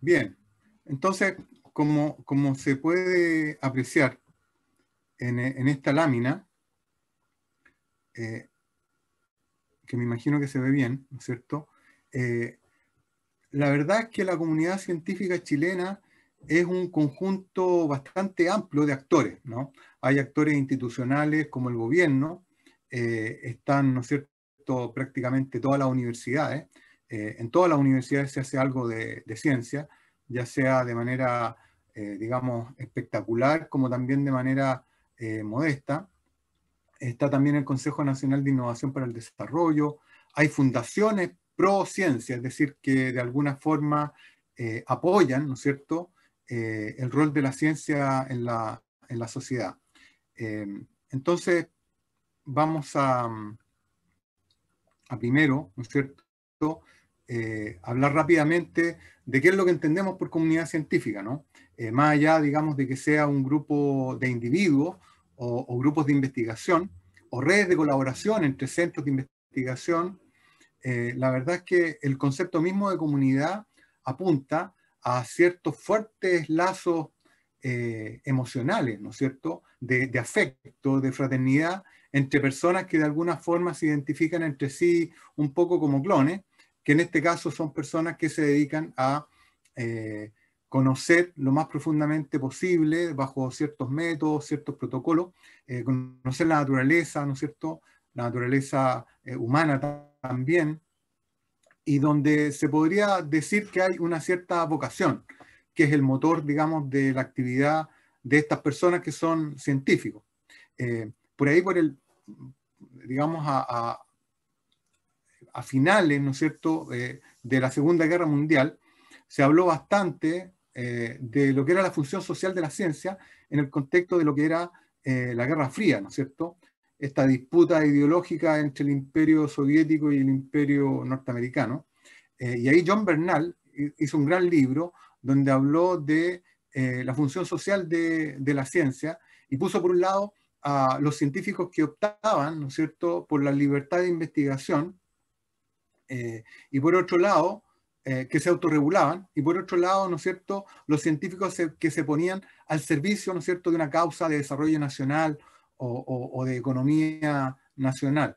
Bien, entonces, como, se puede apreciar en, esta lámina, eh, que me imagino que se ve bien, ¿no es cierto? Eh, la verdad es que la comunidad científica chilena es un conjunto bastante amplio de actores, ¿no? Hay actores institucionales como el gobierno, eh, están, ¿no es cierto?, prácticamente todas las universidades. en todas las universidades se hace algo de ciencia, ya sea de manera, eh, digamos, espectacular, como también de manera eh, modesta. Está también el Consejo Nacional de Innovación para el Desarrollo. Hay fundaciones pro ciencia, es decir, que de alguna forma eh, apoyan, ¿no es cierto?, el rol de la ciencia en la, sociedad. entonces, vamos a, a primero, ¿no es cierto?, hablar rápidamente de qué es lo que entendemos por comunidad científica, ¿no? Eh, más allá, digamos, de que sea un grupo de individuos o, grupos de investigación o redes de colaboración entre centros de investigación, eh, la verdad es que el concepto mismo de comunidad apunta a ciertos fuertes lazos eh, emocionales, ¿no es cierto?, de, afecto, de fraternidad entre personas que de alguna forma se identifican entre sí un poco como clones que en este caso son personas que se dedican a eh, conocer lo más profundamente posible, bajo ciertos métodos, ciertos protocolos, eh, conocer la naturaleza, ¿no es cierto? La naturaleza eh, humana también, y donde se podría decir que hay una cierta vocación, que es el motor, digamos, de la actividad de estas personas que son científicos. por ahí, por el, digamos, a a finales, ¿no es cierto?, eh, de la Segunda Guerra Mundial, se habló bastante eh, de lo que era la función social de la ciencia en el contexto de lo que era eh, la Guerra Fría, ¿no es cierto? Esta disputa ideológica entre el imperio soviético y el imperio norteamericano. y ahí John Bernal hizo un gran libro donde habló de la función social de, de la ciencia y puso por un lado a los científicos que optaban, ¿no es cierto?, por la libertad de investigación eh, y por otro lado, eh, que se autorregulaban, y por otro lado, ¿no es cierto?, los científicos que se ponían al servicio, ¿no es cierto?, de una causa de desarrollo nacional o, de economía nacional.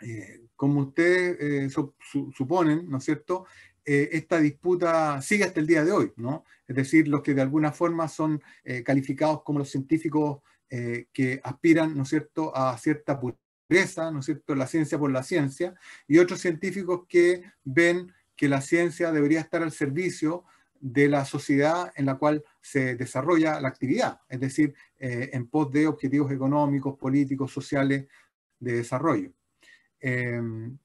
Eh, como ustedes suponen, ¿no es cierto?, esta disputa sigue hasta el día de hoy, ¿no? Es decir, los que de alguna forma son calificados como los científicos que aspiran, ¿no es cierto?, a cierta ¿no es cierto?, la ciencia por la ciencia, y otros científicos que ven que la ciencia debería estar al servicio de la sociedad en la cual se desarrolla la actividad, es decir, eh, en pos de objetivos económicos, políticos, sociales de desarrollo. Em,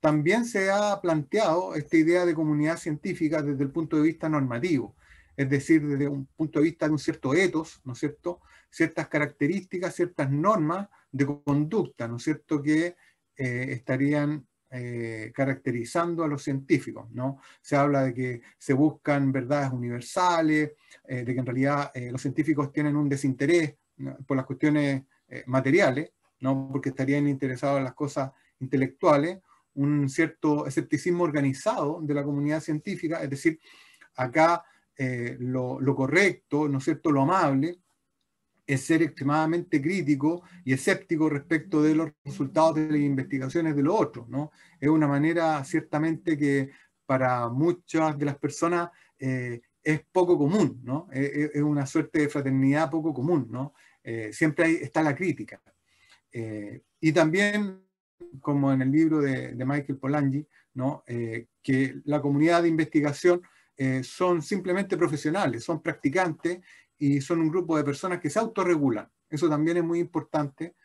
también se ha planteado esta idea de comunidad científica desde el punto de vista normativo, es decir, desde un punto de vista de un cierto etos, ¿no es cierto?, ciertas características, ciertas normas de conducta, ¿no es cierto?, que eh, estarían eh, caracterizando a los científicos, ¿no? Se habla de que se buscan verdades universales, eh, de que en realidad los científicos tienen un desinterés por las cuestiones materiales, ¿no? Porque estarían interesados en las cosas intelectuales, un cierto escepticismo organizado de la comunidad científica, es decir, acá lo, lo correcto, ¿no es cierto?, lo amable, es ser extremadamente crítico y escéptico respecto de los resultados de las investigaciones de los otros, ¿no? Es una manera ciertamente que para muchas de las personas eh, es poco común, ¿no? Es, una suerte de fraternidad poco común, ¿no? Eh, siempre ahí está la crítica. Eh, y también, como en el libro de, de Michael Polanyi, ¿no? que la comunidad de investigación son simplemente profesionales, son practicantes y son un grupo de personas que se autorregulan. Eso también es muy importante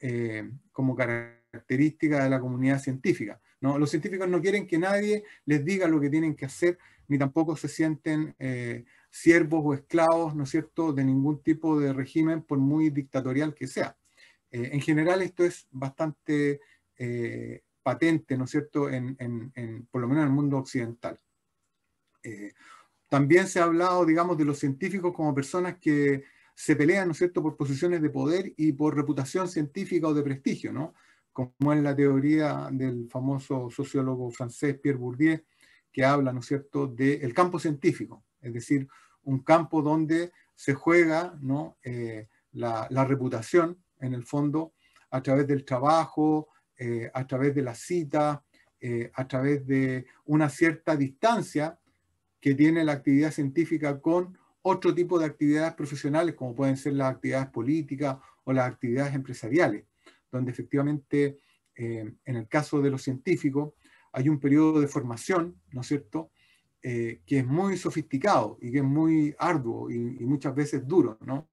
eh, como característica de la comunidad científica. ¿no? Los científicos no quieren que nadie les diga lo que tienen que hacer, ni tampoco se sienten eh, siervos o esclavos, ¿no es cierto?, de ningún tipo de régimen, por muy dictatorial que sea. Eh, en general esto es bastante patente, ¿no es cierto?, por lo menos en el mundo occidental. También se ha hablado, digamos, de los científicos como personas que se pelean, ¿no es cierto?, por posiciones de poder y por reputación científica o de prestigio, ¿no? Como es la teoría del famoso sociólogo francés Pierre Bourdieu, que habla, ¿no es cierto?, del el campo científico, es decir, un campo donde se juega, ¿no?, eh, la, reputación, en el fondo, a través del trabajo, eh, a través de la cita, eh, a través de una cierta distancia que tiene la actividad científica con otro tipo de actividades profesionales, como pueden ser las actividades políticas o las actividades empresariales, donde efectivamente, eh, en el caso de los científicos, hay un periodo de formación, ¿no es cierto?, eh, que es muy sofisticado y que es muy arduo y, muchas veces duro, ¿no?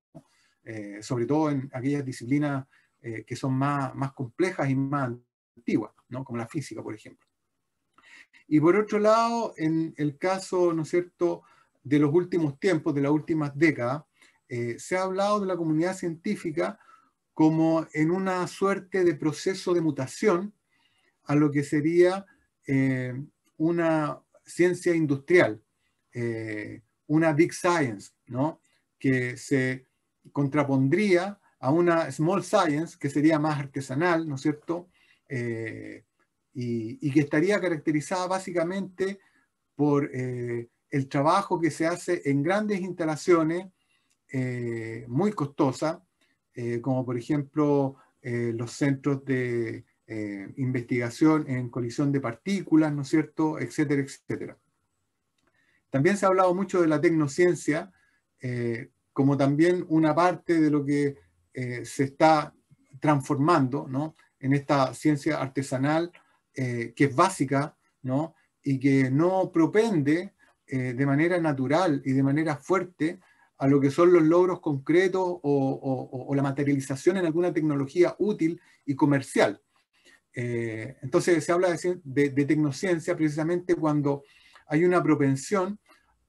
Eh, sobre todo en aquellas disciplinas que son más, más complejas y más antiguas, ¿no? Como la física, por ejemplo. Y por otro lado, en el caso, ¿no es cierto?, de los últimos tiempos, de las últimas décadas, eh, se ha hablado de la comunidad científica como en una suerte de proceso de mutación a lo que sería eh, una ciencia industrial, eh, una big science, ¿no? que se contrapondría a una small science que sería más artesanal, ¿no es cierto? y, que estaría caracterizada básicamente por eh, el trabajo que se hace en grandes instalaciones eh, muy costosas, eh, como por ejemplo los centros de investigación en colisión de partículas, ¿no es cierto?, etcétera, etcétera. También se ha hablado mucho de la tecnociencia, como también una parte de lo que se está transformando en esta ciencia artesanal eh, que es básica, ¿no? Y que no propende eh, de manera natural y de manera fuerte a lo que son los logros concretos o, la materialización en alguna tecnología útil y comercial. Eh, entonces se habla de, tecnociencia precisamente cuando hay una propensión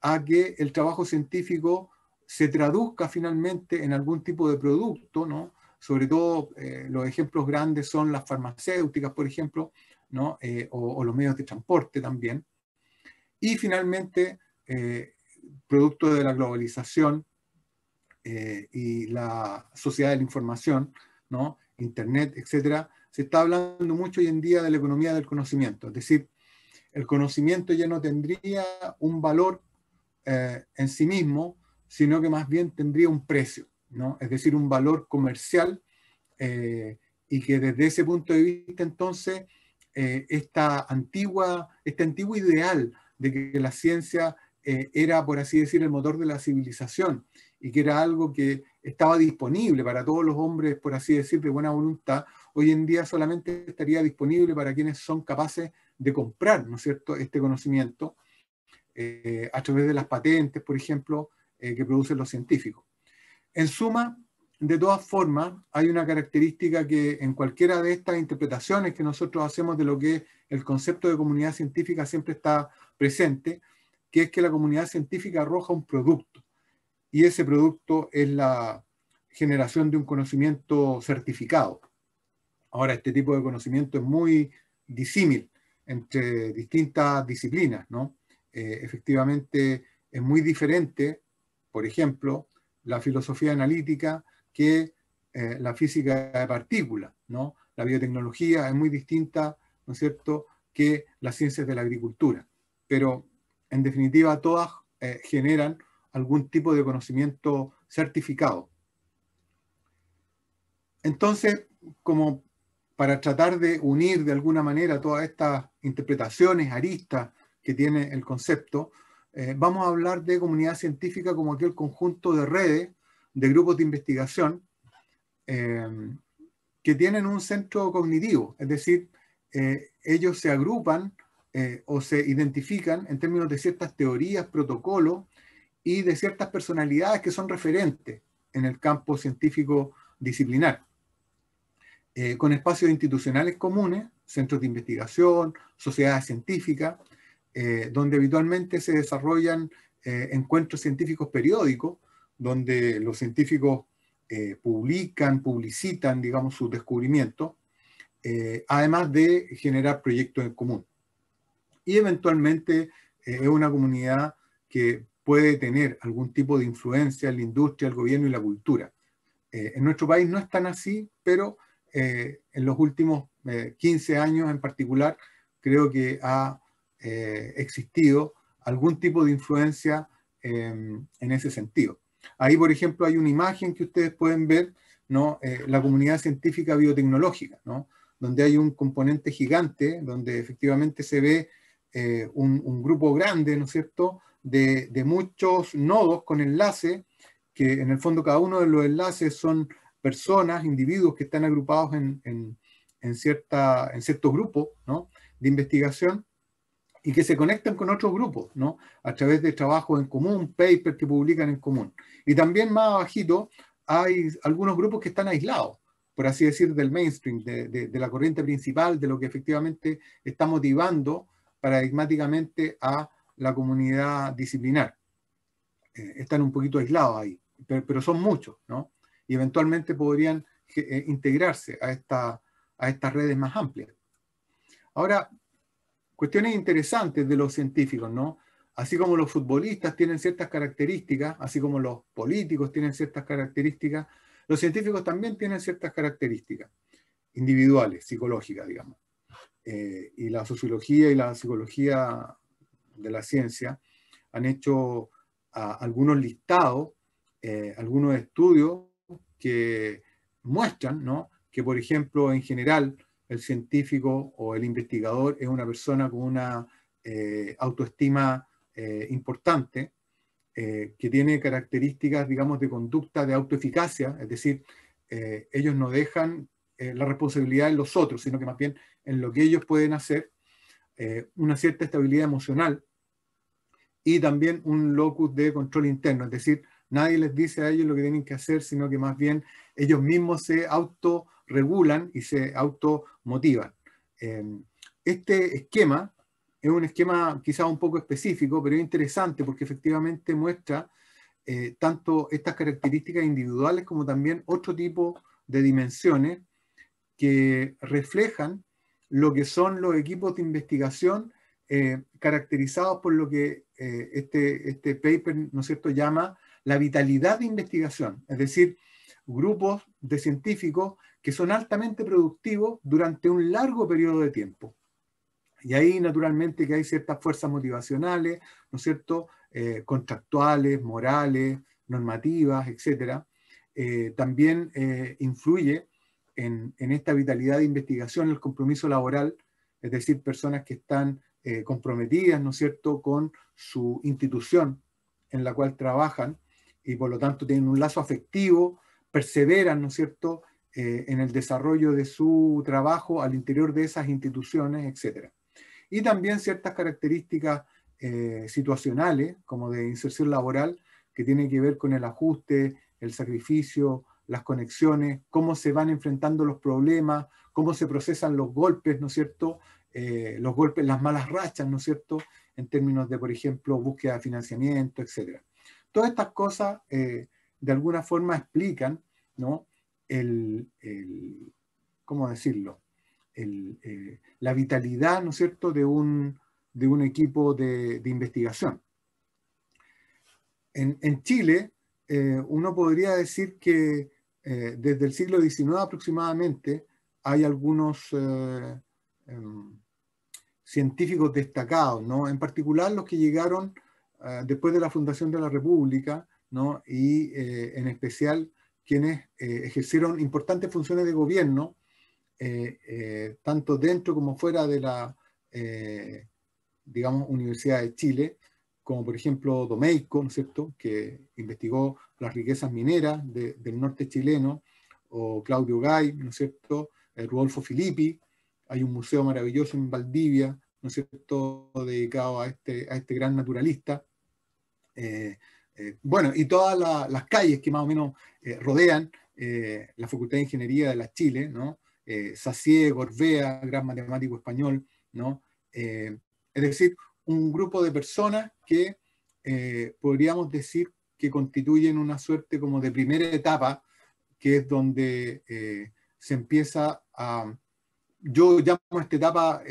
a que el trabajo científico se traduzca finalmente en algún tipo de producto, ¿no? Sobre todo los ejemplos grandes son las farmacéuticas, por ejemplo, eh, o, los medios de transporte también. Y finalmente, eh, producto de la globalización eh, y la sociedad de la información, ¿no? Internet, etcétera, se está hablando mucho hoy en día de la economía del conocimiento. Es decir, el conocimiento ya no tendría un valor en sí mismo, sino que más bien tendría un precio, ¿no? Es decir, un valor comercial y que desde ese punto de vista entonces eh, esta antigua, este antiguo ideal de que la ciencia eh, era, por así decir, el motor de la civilización y que era algo que estaba disponible para todos los hombres, por así decir, de buena voluntad, hoy en día solamente estaría disponible para quienes son capaces de comprar, ¿no es cierto?, este conocimiento eh, a través de las patentes, por ejemplo, que producen los científicos. En suma, de todas formas, hay una característica que en cualquiera de estas interpretaciones que nosotros hacemos de lo que el concepto de comunidad científica siempre está presente, que es que la comunidad científica arroja un producto y ese producto es la generación de un conocimiento certificado. Ahora, este tipo de conocimiento es muy disímil entre distintas disciplinas, ¿no? Eh, efectivamente, es muy diferente, por ejemplo, la filosofía analítica que eh, la física de partículas, ¿no? La biotecnología es muy distinta, ¿no es cierto?, que las ciencias de la agricultura. Pero, en definitiva, todas eh, generan algún tipo de conocimiento certificado. Entonces, como para tratar de unir de alguna manera todas estas interpretaciones, aristas que tiene el concepto, eh, vamos a hablar de comunidad científica como aquel conjunto de redes de grupos de investigación eh, que tienen un centro cognitivo, es decir, eh, ellos se agrupan eh, o se identifican en términos de ciertas teorías, protocolos y de ciertas personalidades que son referentes en el campo científico disciplinar, con espacios institucionales comunes, centros de investigación, sociedades científicas, donde habitualmente se desarrollan encuentros científicos periódicos donde los científicos eh, publican, publicitan, digamos, sus descubrimientos, eh, además de generar proyectos en común. Y eventualmente eh, es una comunidad que puede tener algún tipo de influencia en la industria, el gobierno y la cultura. en nuestro país no es tan así, pero en los últimos 15 años en particular creo que ha existido algún tipo de influencia en ese sentido. Ahí, por ejemplo, hay una imagen que ustedes pueden ver, ¿no? Eh, la comunidad científica biotecnológica, ¿no? donde hay un componente gigante, donde efectivamente se ve eh, un, grupo grande, ¿no es cierto?, de, muchos nodos con enlace, que en el fondo cada uno de los enlaces son personas, individuos que están agrupados en, en, en, cierta, en cierto grupo ¿no? de investigación, y que se conectan con otros grupos, ¿no? A través de trabajos en común, papers que publican en común. Y también más abajito hay algunos grupos que están aislados, por así decir, del mainstream, de, la corriente principal, de lo que efectivamente está motivando paradigmáticamente a la comunidad disciplinar. Eh, están un poquito aislados ahí, pero, son muchos, ¿no? Y eventualmente podrían eh, integrarse a, esta, a estas redes más amplias. Ahora, cuestiones interesantes de los científicos, ¿no? Así como los futbolistas tienen ciertas características, así como los políticos tienen ciertas características, los científicos también tienen ciertas características individuales, psicológicas, digamos. Eh, y la sociología y la psicología de la ciencia han hecho algunos listados, eh, algunos estudios que muestran ¿no? que, por ejemplo, en general, el científico o el investigador es una persona con una eh, autoestima eh, importante, eh, que tiene características, digamos, de conducta, de autoeficacia, es decir, ellos no dejan la responsabilidad en los otros, sino que más bien en lo que ellos pueden hacer, una cierta estabilidad emocional y también un locus de control interno, es decir, nadie les dice a ellos lo que tienen que hacer, sino que más bien ellos mismos se autorregulan y se auto motiva. Eh, este esquema es un esquema quizá un poco específico, pero es interesante porque efectivamente muestra eh, tanto estas características individuales como también otro tipo de dimensiones que reflejan lo que son los equipos de investigación eh, caracterizados por lo que este, este paper ¿no es cierto? llama la vitalidad de investigación, es decir, grupos de científicos que son altamente productivos durante un largo periodo de tiempo. Y ahí naturalmente que hay ciertas fuerzas motivacionales, ¿no es cierto?, eh, contractuales, morales, normativas, etcétera, eh, también eh, influye en, en, esta vitalidad de investigación el compromiso laboral, es decir, personas que están comprometidas, ¿no es cierto?, con su institución en la cual trabajan y por lo tanto tienen un lazo afectivo, perseveran, ¿no es cierto?, eh, en el desarrollo de su trabajo al interior de esas instituciones, etc. Y también ciertas características eh, situacionales, como de inserción laboral, que tienen que ver con el ajuste, el sacrificio, las conexiones, cómo se van enfrentando los problemas, cómo se procesan los golpes, ¿no es cierto? Eh, los golpes, las malas rachas, ¿no es cierto? En términos de, por ejemplo, búsqueda de financiamiento, etc. Todas estas cosas, de alguna forma, explican ¿no? el, ¿cómo decirlo? Eh, la vitalidad, ¿no es cierto?, de un, de un equipo de, investigación. En, Chile, eh, uno podría decir que eh, desde el siglo XIX aproximadamente hay algunos em, científicos destacados, ¿no? En particular los que llegaron después de la fundación de la República, ¿no? Y en especial quienes eh, ejercieron importantes funciones de gobierno, eh, eh, tanto dentro como fuera de la, digamos, Universidad de Chile, como por ejemplo Domeico, ¿no es cierto?, que investigó las riquezas mineras del norte chileno, o Claudio Gay, ¿no es cierto?, Rodolfo Filippi, hay un museo maravilloso en Valdivia, ¿no es cierto?, dedicado a este, a este gran naturalista. Eh, bueno, y todas las calles que más o menos eh, rodean eh, la Facultad de Ingeniería de la Chile, ¿no? Sacié, Gorbea, gran matemático español, ¿no? es decir, un grupo de personas que podríamos decir que constituyen una suerte como de primera etapa, que es donde se empieza a... Yo llamo a esta etapa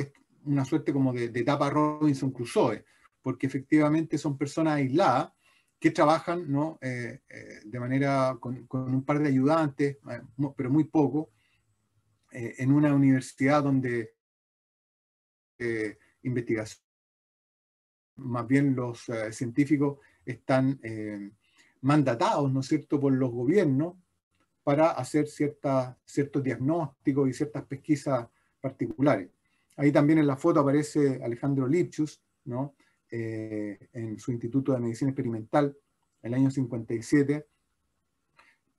una suerte como de etapa Robinson Crusoe, porque efectivamente son personas aisladas que trabajan ¿no? Eh, eh, de manera con, un par de ayudantes, eh, pero muy poco, en una universidad donde investigación, más bien los científicos están mandatados, ¿no es cierto?, por los gobiernos para hacer ciertos diagnósticos y ciertas pesquisas particulares. Ahí también en la foto aparece Alejandro Lipschus, ¿no? Eh, en su Instituto de Medicina Experimental en el año 57.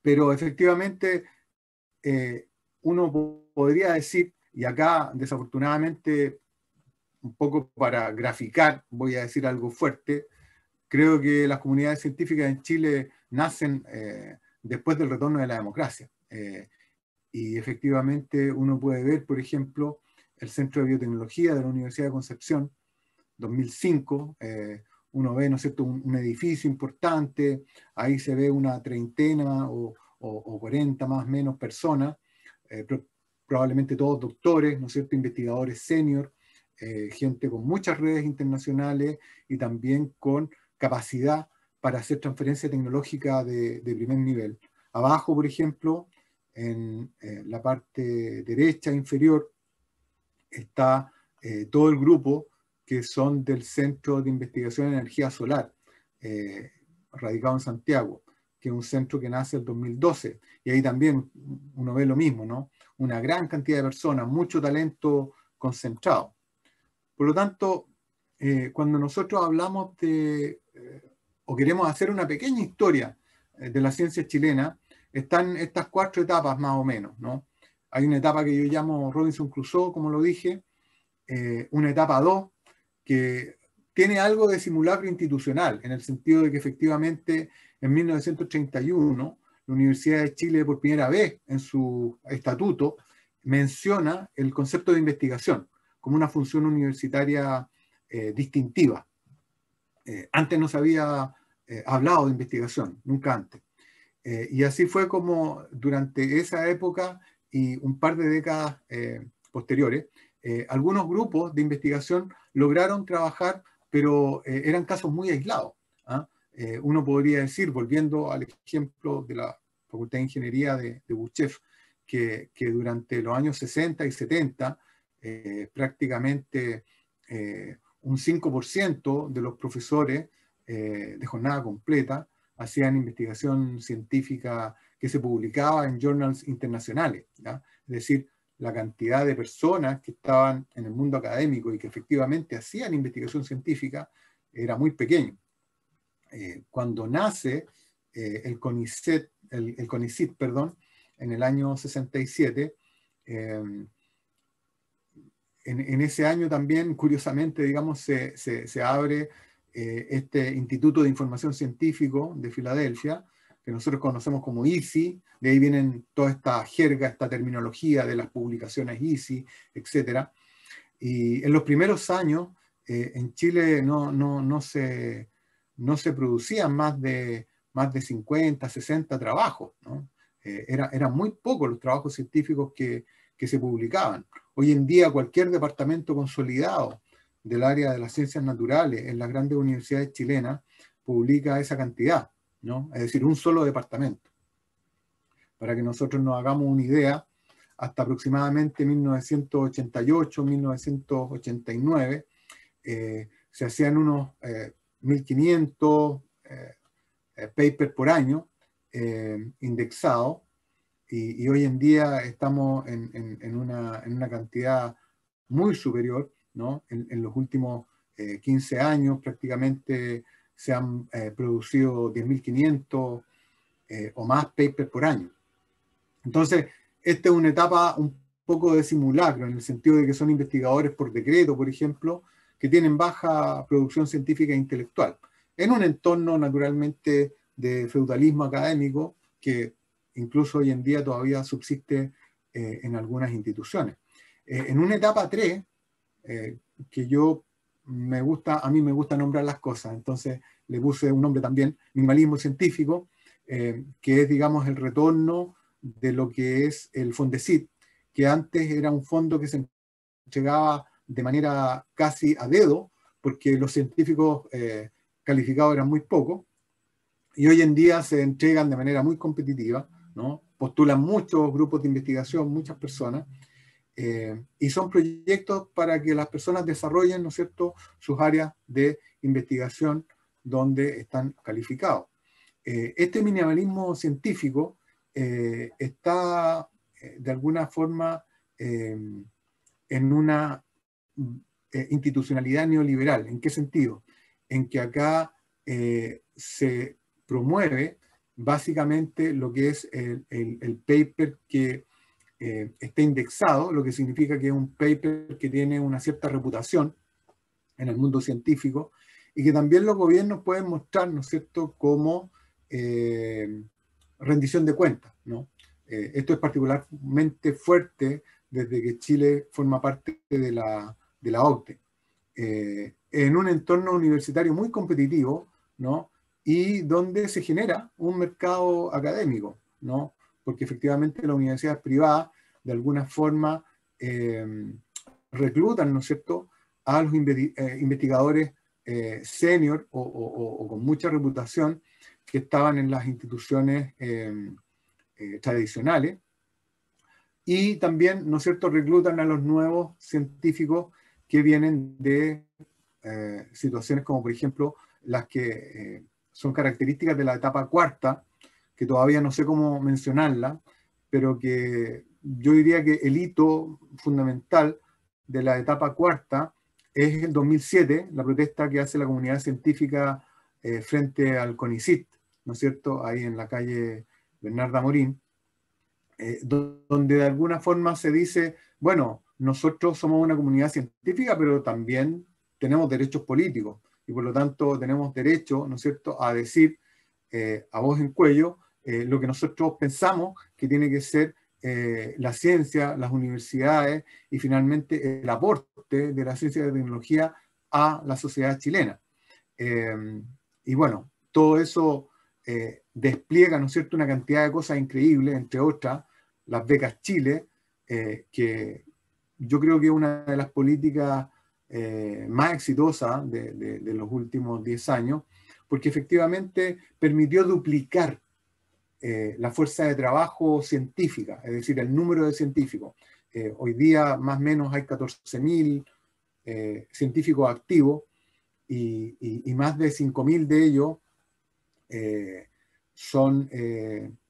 Pero efectivamente eh, uno podría decir, y acá desafortunadamente, un poco para graficar, voy a decir algo fuerte, creo que las comunidades científicas en Chile nacen eh, después del retorno de la democracia. y efectivamente uno puede ver, por ejemplo, el Centro de Biotecnología de la Universidad de Concepción, 2005, eh, uno ve, ¿no cierto?, un, edificio importante, ahí se ve una treintena o, cuarenta más o menos personas, eh, probablemente todos doctores, ¿no investigadores senior, eh, gente con muchas redes internacionales y también con capacidad para hacer transferencia tecnológica de, de primer nivel. Abajo, por ejemplo, en la parte derecha inferior, está todo el grupo que son del Centro de Investigación en Energía Solar, eh, radicado en Santiago, que es un centro que nace en 2012. Y ahí también uno ve lo mismo, ¿no? Una gran cantidad de personas, mucho talento concentrado. Por lo tanto, eh, cuando nosotros hablamos de, eh, o queremos hacer una pequeña historia de la ciencia chilena, están estas cuatro etapas más o menos, ¿no? Hay una etapa que yo llamo Robinson Crusoe, como lo dije, una etapa 2, que tiene algo de simulacro institucional, en el sentido de que efectivamente en 1931 la Universidad de Chile por primera vez en su estatuto menciona el concepto de investigación como una función universitaria eh, distintiva. Eh, antes no se había eh, hablado de investigación, nunca antes. y así fue como durante esa época y un par de décadas posteriores, eh, algunos grupos de investigación lograron trabajar, pero eh, eran casos muy aislados. ¿ah? Eh, uno podría decir, volviendo al ejemplo de la Facultad de Ingeniería de, de que, durante los años 60 y 70, prácticamente un 5% de los profesores de jornada completa hacían investigación científica que se publicaba en journals internacionales. Es decir, la cantidad de personas que estaban en el mundo académico y que efectivamente hacían investigación científica era muy pequeño. Eh, cuando nace eh, el, CONICET, el, perdón, en el año 67, em, en, ese año también, curiosamente, digamos, se, se abre eh, este Instituto de Información Científico de Filadelfia, que nosotros conocemos como ISI, de ahí vienen toda esta jerga, esta terminología de las publicaciones ISI, etc. Y en los primeros años eh, en Chile no, no, se, no producían más de, más de 50, 60 trabajos. ¿no? Eh, eran muy pocos los trabajos científicos que, que se publicaban. Hoy en día cualquier departamento consolidado del área de las ciencias naturales en las grandes universidades chilenas publica esa cantidad. Es decir, un solo departamento. Para que nosotros nos hagamos una idea, hasta aproximadamente 1988, 1989, eh, se hacían unos 1.500 eh, eh, papers por año indexados y, hoy en día estamos en, una, cantidad muy superior, ¿no? En, los últimos 15 años prácticamente se han eh, producido 10.500 eh, o más papers por año. Entonces, esta es una etapa un poco de simulacro, en el sentido de que son investigadores por decreto, por ejemplo, que tienen baja producción científica e intelectual, en un entorno naturalmente de feudalismo académico que incluso hoy en día todavía subsiste eh, en algunas instituciones. en una etapa 3, que yo me gusta, a mí me gusta nombrar las cosas, entonces le puse un nombre también, minimalismo científico, eh, que es, digamos, el retorno de lo que es el Fondesit, que antes era un fondo que se entregaba de manera casi a dedo, porque los científicos eh, calificados eran muy pocos, y hoy en día se entregan de manera muy competitiva, ¿no? postulan muchos grupos de investigación, muchas personas, eh, y son proyectos para que las personas desarrollen, ¿no es cierto?, sus áreas de investigación donde están calificados. Eh, este minimalismo científico eh, está, de alguna forma, en una institucionalidad neoliberal. ¿En qué sentido? En que acá se promueve básicamente lo que es el paper que eh, esté indexado, lo que significa que es un paper que tiene una cierta reputación en el mundo científico y que también los gobiernos pueden mostrar, ¿no es cierto?, como eh, rendición de cuentas, ¿no? Eh, esto es particularmente fuerte desde que Chile forma parte de la, de la e. eh, en un entorno universitario muy competitivo, ¿no? Y donde se genera un mercado académico, ¿no? porque efectivamente las universidades privadas de alguna forma eh, reclutan, ¿no es cierto?, a los eh, investigadores eh, senior o, con mucha reputación que estaban en las instituciones tradicionales. Y también, ¿no es cierto?, reclutan a los nuevos científicos que vienen de situaciones como, por ejemplo, las que son características de la etapa cuarta que todavía no sé cómo mencionarla, pero que yo diría que el hito fundamental de la etapa cuarta es el 2007, la protesta que hace la comunidad científica eh, frente al CONICIT, ¿no es cierto?, ahí en la calle Bernarda Morín, eh, donde de alguna forma se dice, bueno, nosotros somos una comunidad científica, pero también tenemos derechos políticos y por lo tanto tenemos derecho, ¿no es cierto?, a decir eh, a voz en cuello eh, lo que nosotros pensamos que tiene que ser eh, la ciencia, las universidades y finalmente el aporte de la ciencia y la tecnología a la sociedad chilena. Em, y bueno, todo eso eh, despliega, ¿no es cierto?, una cantidad de cosas increíbles, entre otras, las becas Chile, que yo creo que es una de las políticas más exitosas de, de los últimos 10 años, porque efectivamente permitió duplicar eh, la fuerza de trabajo científica, es decir, el número de científicos. Eh, hoy día más o menos hay 14.000 eh, científicos activos y, más de 5.000 de ellos son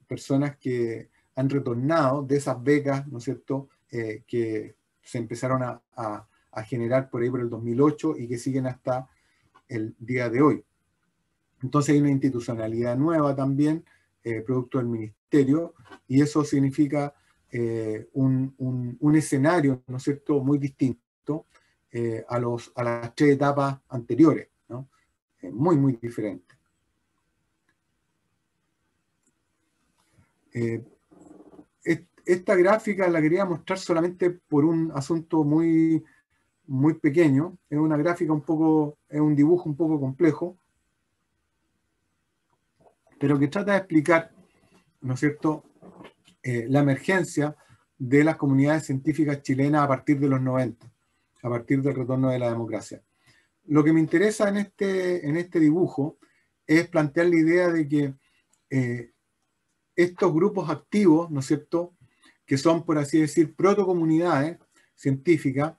personas que han retornado de esas becas, ¿no es cierto?, que se empezaron a, a generar por ahí por el 2008 y que siguen hasta el día de hoy. Entonces hay una institucionalidad nueva también eh, producto del ministerio, y eso significa eh, un, escenario, ¿no es muy distinto eh, a, los, a las tres etapas anteriores, muy, muy diferente. esta gráfica la quería mostrar solamente por un asunto muy, muy pequeño, es una gráfica un poco, es un dibujo un poco complejo, pero que trata de explicar, ¿no es cierto?, eh, la emergencia de las comunidades científicas chilenas a partir de los 90, a partir del retorno de la democracia. Lo que me interesa en este, en este dibujo es plantear la idea de que eh, estos grupos activos, ¿no es cierto?, que son, por así decir, protocomunidades científicas,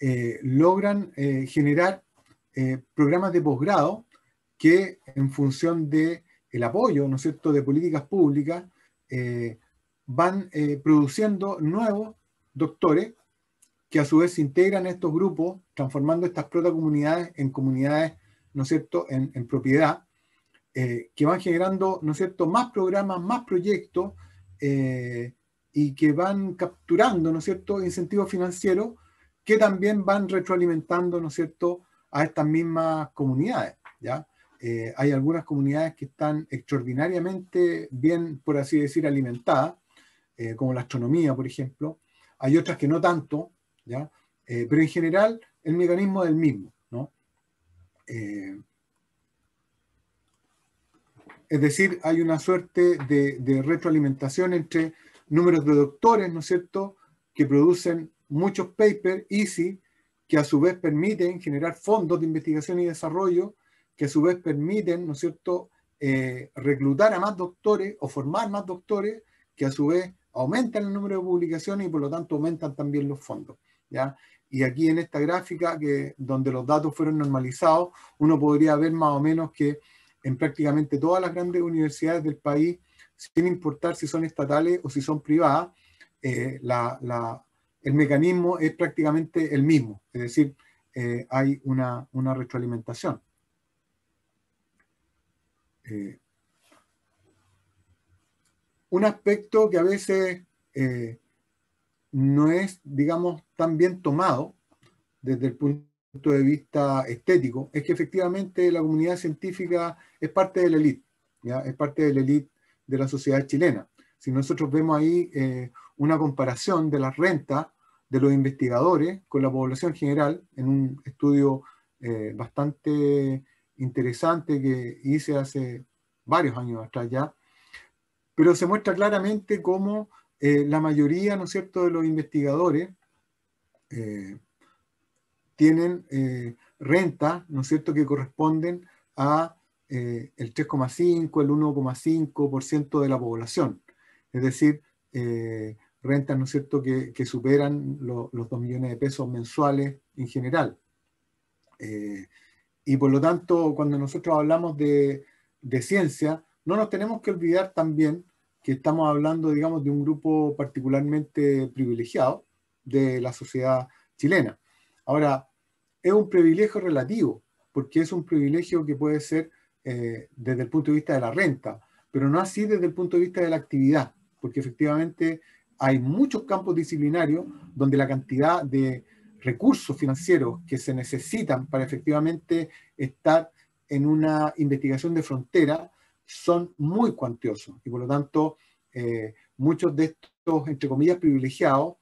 eh, logran generar programas de posgrado que en función del el apoyo, ¿no es cierto?, de políticas públicas, eh, van eh, produciendo nuevos doctores que a su vez se integran a estos grupos, transformando estas protocomunidades en comunidades, ¿no es cierto?, en, propiedad, eh, que van generando, ¿no es cierto?, más programas, más proyectos y que van capturando, ¿no es cierto?, incentivos financieros que también van retroalimentando, ¿no es cierto?, a estas mismas comunidades, ¿ya? Eh, hay algunas comunidades que están extraordinariamente bien, por así decir, alimentadas, eh, como la astronomía, por ejemplo. Hay otras que no tanto, eh, pero en general el mecanismo es el mismo. ¿no? es decir, hay una suerte de, retroalimentación entre números de doctores, ¿no es cierto?, que producen muchos papers, EASY, que a su vez permiten generar fondos de investigación y desarrollo que a su vez permiten, ¿no es cierto?, eh, reclutar a más doctores o formar más doctores, que a su vez aumentan el número de publicaciones y por lo tanto aumentan también los fondos. ¿ya? Y aquí en esta gráfica, que, donde los datos fueron normalizados, uno podría ver más o menos que en prácticamente todas las grandes universidades del país, sin importar si son estatales o si son privadas, eh, el mecanismo es prácticamente el mismo. Es decir, eh, hay una retroalimentación. Eh, un aspecto que a veces eh, no es, digamos, tan bien tomado desde el punto de vista estético, es que efectivamente la comunidad científica es parte de la élite, es parte de la élite de la sociedad chilena. Si nosotros vemos ahí eh, una comparación de las rentas de los investigadores con la población general en un estudio bastante interesante que hice hace varios años atrás ya, pero se muestra claramente cómo eh, la mayoría, ¿no es cierto?, de los investigadores eh, tienen eh, rentas, ¿no es cierto?, que corresponden a el 3,5, el 1,5% de la población. Es decir, rentas, ¿no es cierto?, que, superan los 2 millones de pesos mensuales en general. Y por lo tanto, cuando nosotros hablamos de, ciencia, no nos tenemos que olvidar también que estamos hablando, digamos, de un grupo particularmente privilegiado de la sociedad chilena. Ahora, es un privilegio relativo, porque es un privilegio que puede ser eh, desde el punto de vista de la renta, pero no así desde el punto de vista de la actividad, porque efectivamente hay muchos campos disciplinarios donde la cantidad de, recursos financieros que se necesitan para efectivamente estar en una investigación de frontera son muy cuantiosos y por lo tanto eh, muchos de estos, entre comillas, privilegiados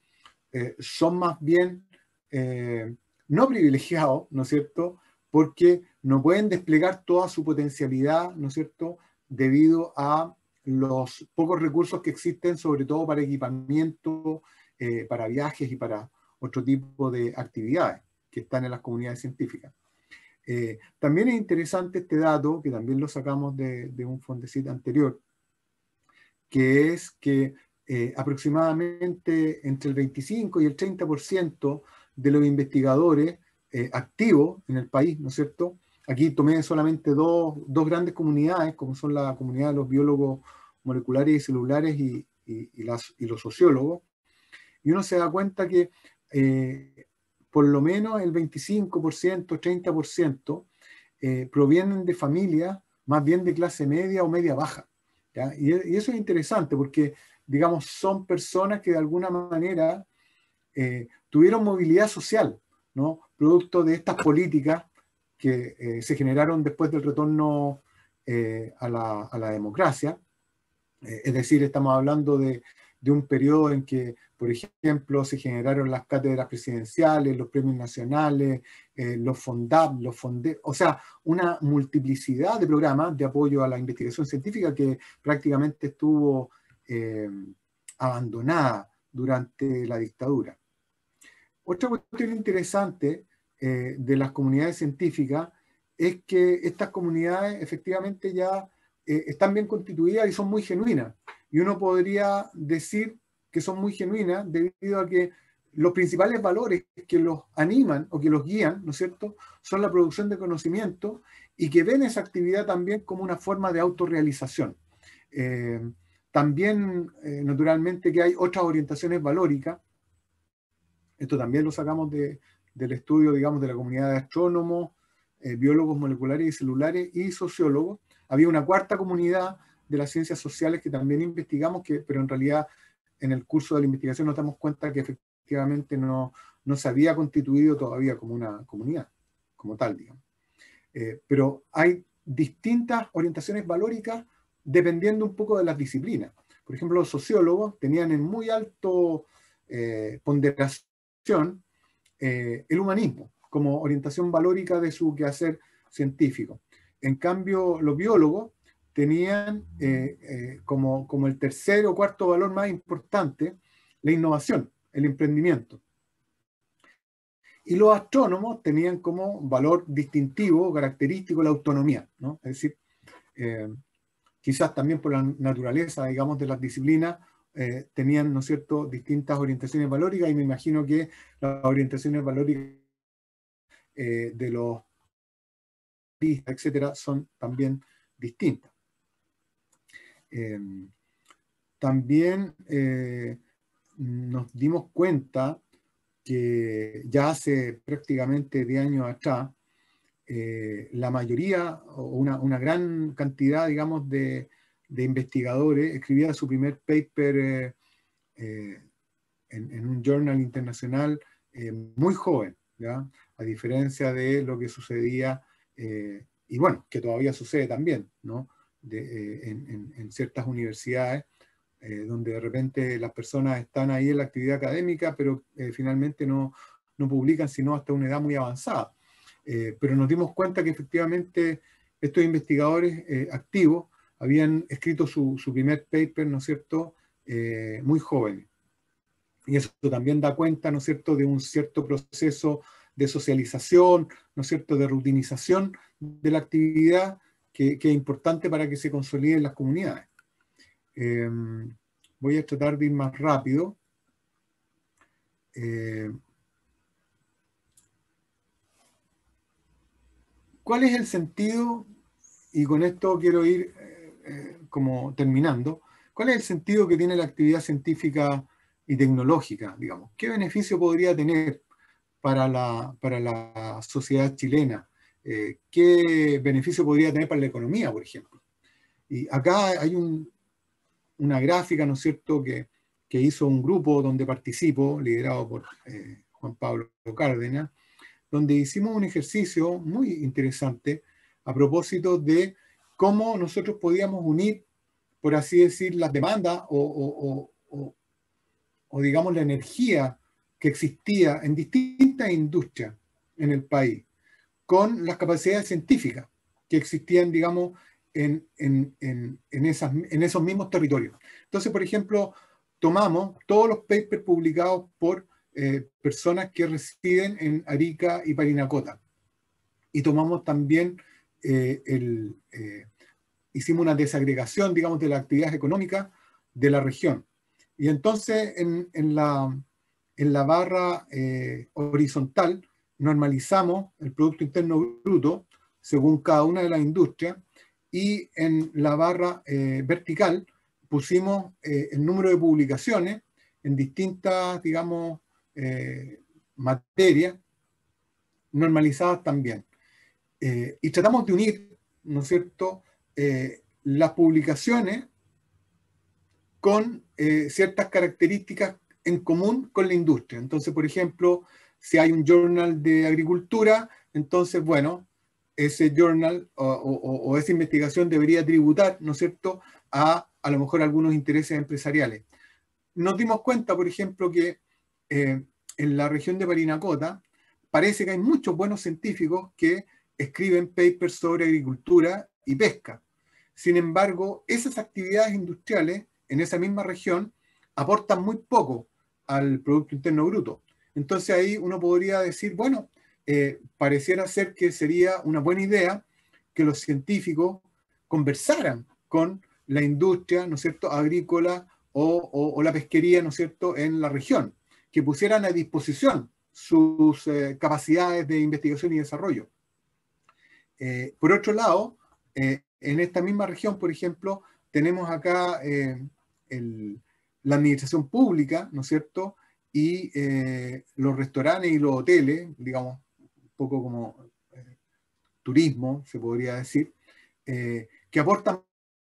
eh, son más bien eh, no privilegiados, ¿no es cierto?, porque no pueden desplegar toda su potencialidad, ¿no es cierto?, debido a los pocos recursos que existen, sobre todo para equipamiento, para viajes y para otro tipo de actividades que están en las comunidades científicas. Eh, también es interesante este dato, que también lo sacamos de, un fondecito anterior, que es que eh, aproximadamente entre el 25 y el 30% de los investigadores eh, activos en el país, ¿no es cierto? Aquí tomé solamente dos, grandes comunidades, como son la comunidad de los biólogos moleculares y celulares y los sociólogos, y uno se da cuenta que eh, por lo menos el 25%, 30% eh, provienen de familias más bien de clase media o media baja. Y, eso es interesante porque, digamos, son personas que de alguna manera eh, tuvieron movilidad social, ¿no? producto de estas políticas que eh, se generaron después del retorno a, la, democracia. es decir, estamos hablando de de un periodo en que, por ejemplo, se generaron las cátedras presidenciales, los premios nacionales, eh, los FONDAP, los Fonde, o sea, una multiplicidad de programas de apoyo a la investigación científica que prácticamente estuvo eh, abandonada durante la dictadura. Otra cuestión interesante eh, de las comunidades científicas es que estas comunidades efectivamente ya están bien constituidas y son muy genuinas y uno podría decir que son muy genuinas debido a que los principales valores que los animan o que los guían, ¿no es cierto?, son la producción de conocimiento y que ven esa actividad también como una forma de autorrealización. Eh, también, eh, naturalmente, que hay otras orientaciones valóricas. Esto también lo sacamos del estudio, digamos, de la comunidad de astrónomos, eh, biólogos moleculares y celulares y sociólogos. Había una cuarta comunidad de las ciencias sociales que también investigamos, que, pero en realidad en el curso de la investigación nos damos cuenta que efectivamente no, no se había constituido todavía como una comunidad, como tal, digamos. Eh, pero hay distintas orientaciones valóricas dependiendo un poco de las disciplinas. Por ejemplo, los sociólogos tenían en muy alto eh, ponderación eh, el humanismo como orientación valórica de su quehacer científico. En cambio, los biólogos tenían eh, eh, como, el tercer o cuarto valor más importante la innovación, el emprendimiento. Y los astrónomos tenían como valor distintivo, característico, la autonomía, ¿no? Es decir, eh, quizás también por la naturaleza, digamos, de las disciplinas, tenían, ¿no cierto?, distintas orientaciones valóricas y me imagino que las orientaciones valóricas de los etcétera, son también distintas. Eh, también eh, nos dimos cuenta que ya hace prácticamente 10 años atrás, eh, la mayoría o una, gran cantidad, digamos, de, investigadores escribía su primer paper en, un journal internacional muy joven, a diferencia de lo que sucedía, y bueno, que todavía sucede también, ¿no? Eh, en, ciertas universidades, eh, donde de repente las personas están ahí en la actividad académica, pero eh, finalmente no, no publican sino hasta una edad muy avanzada. pero nos dimos cuenta que efectivamente estos investigadores activos habían escrito su, su, primer paper, ¿no es cierto?, muy jóvenes. Y eso también da cuenta, ¿no es cierto?, de un cierto proceso de socialización, ¿no es cierto?, de rutinización de la actividad que, es importante para que se consoliden las comunidades. Eh, voy a tratar de ir más rápido. Eh, ¿Cuál es el sentido? Y con esto quiero ir eh, como terminando. ¿Cuál es el sentido que tiene la actividad científica y tecnológica, digamos? ¿Qué beneficio podría tener para la sociedad chilena? Eh, qué beneficio podría tener para la economía, por ejemplo. Y acá hay una gráfica, ¿no es cierto?, que, hizo un grupo donde participo, liderado por eh, Juan Pablo Cárdenas, donde hicimos un ejercicio muy interesante a propósito de cómo nosotros podíamos unir, por así decir, las demandas o digamos, la energía que existía en distintas industrias en el país con las capacidades científicas que existían, digamos, en, esas, en esos mismos territorios. Entonces, por ejemplo, tomamos todos los papers publicados por eh, personas que residen en Arica y Parinacota. Y tomamos también eh, eh, hicimos una desagregación, digamos, de la actividad económica de la región. Y entonces en, la, barra horizontal normalizamos el Producto Interno Bruto según cada una de las industrias y en la barra eh, vertical pusimos eh, el número de publicaciones en distintas, digamos, eh, materias normalizadas también. y tratamos de unir, ¿no es cierto?, las publicaciones con ciertas características en común con la industria. Entonces, por ejemplo, si hay un journal de agricultura, entonces, bueno, ese journal o, esa investigación debería tributar, ¿no es cierto?, a a lo mejor algunos intereses empresariales. Nos dimos cuenta, por ejemplo, que eh, en la región de Parinacota parece que hay muchos buenos científicos que escriben papers sobre agricultura y pesca. Sin embargo, esas actividades industriales en esa misma región aportan muy poco al Producto Interno Bruto. Entonces ahí uno podría decir, bueno, eh, pareciera ser que sería una buena idea que los científicos conversaran con la industria, ¿no es cierto?, agrícola o, la pesquería, ¿no es cierto?, en la región, que pusieran a disposición sus eh, capacidades de investigación y desarrollo. Eh, por otro lado, en esta misma región, por ejemplo, tenemos acá la administración pública, ¿no es cierto?, y eh, los restaurantes y los hoteles, digamos, un poco como eh, turismo, se podría decir, eh, que aportan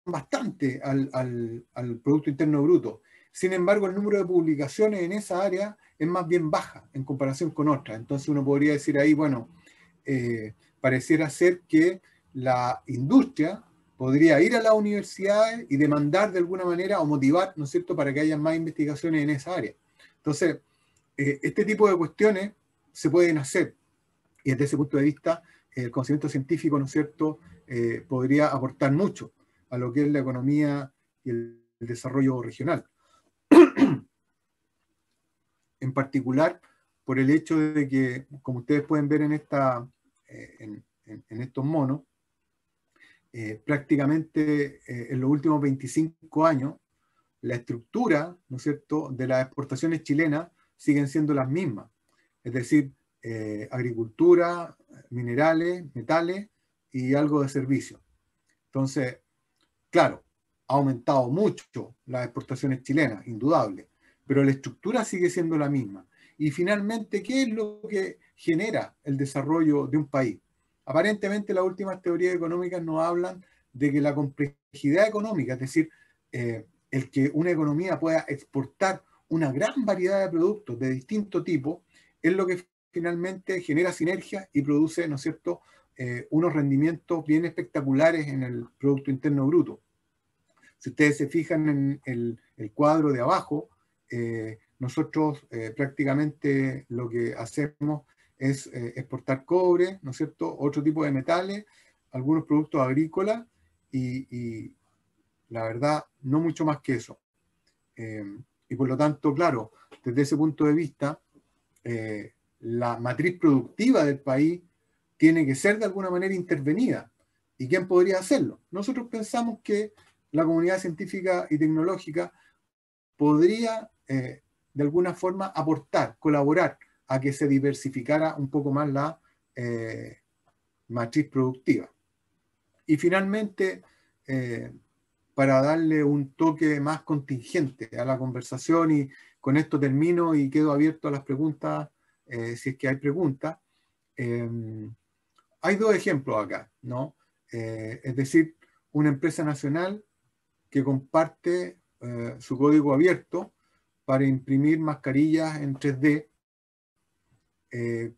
bastante al, al, Producto Interno Bruto. Sin embargo, el número de publicaciones en esa área es más bien baja en comparación con otras. Entonces uno podría decir ahí, bueno, pareciera ser que la industria podría ir a las universidades y demandar de alguna manera o motivar, ¿no es cierto?, para que haya más investigaciones en esa área. Entonces, eh, este tipo de cuestiones se pueden hacer y desde ese punto de vista el conocimiento científico, ¿no es cierto?, eh, podría aportar mucho a lo que es la economía y el, desarrollo regional. en particular, por el hecho de que, como ustedes pueden ver en, esta, eh, estos monos, prácticamente en los últimos 25 años la estructura, ¿no es cierto?, de las exportaciones chilenas siguen siendo las mismas. Es decir, eh, agricultura, minerales, metales y algo de servicio. Entonces, claro, ha aumentado mucho las exportaciones chilenas, indudable, pero la estructura sigue siendo la misma. Y finalmente, ¿qué es lo que genera el desarrollo de un país? Aparentemente las últimas teorías económicas nos hablan de que la complejidad económica, es decir, eh, el que una economía pueda exportar una gran variedad de productos de distinto tipo, es lo que finalmente genera sinergia y produce, ¿no es cierto?, eh, unos rendimientos bien espectaculares en el Producto Interno Bruto. Si ustedes se fijan en el, cuadro de abajo, eh, nosotros eh, prácticamente lo que hacemos es exportar cobre, ¿no es cierto?, otro tipo de metales, algunos productos agrícolas y, la verdad, no mucho más que eso. Eh, y por lo tanto, claro, desde ese punto de vista, eh, la matriz productiva del país tiene que ser de alguna manera intervenida. ¿Y quién podría hacerlo? Nosotros pensamos que la comunidad científica y tecnológica podría eh, de alguna forma aportar, colaborar a que se diversificara un poco más la matriz productiva. Y finalmente, para darle un toque más contingente a la conversación y con esto termino y quedo abierto a las preguntas, eh, si es que hay preguntas. Em, hay dos ejemplos acá, ¿no? Eh, es decir, una empresa nacional que comparte eh, su código abierto para imprimir mascarillas en 3D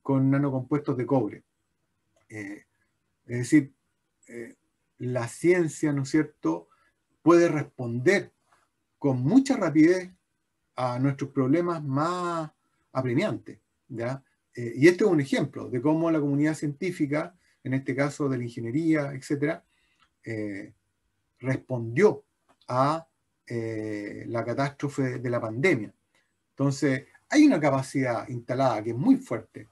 con nanocompuestos de cobre. es decir, la ciencia, ¿no es cierto?, puede responder con mucha rapidez a nuestros problemas más apremiantes. Eh, y este es un ejemplo de cómo la comunidad científica, en este caso de la ingeniería, etc., eh, respondió a eh, la catástrofe de la pandemia. Entonces, hay una capacidad instalada que es muy fuerte.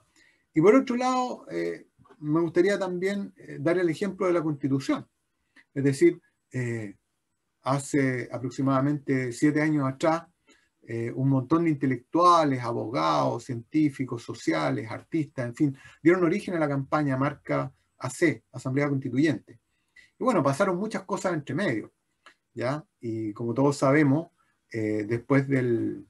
Y por otro lado, me gustaría también dar el ejemplo de la Constitución. Es decir, hace aproximadamente siete años atrás, eh, un montón de intelectuales, abogados, científicos, sociales, artistas, en fin, dieron origen a la campaña marca AC, Asamblea Constituyente. Y bueno, pasaron muchas cosas entre medio, ¿ya? Y como todos sabemos, eh, después del,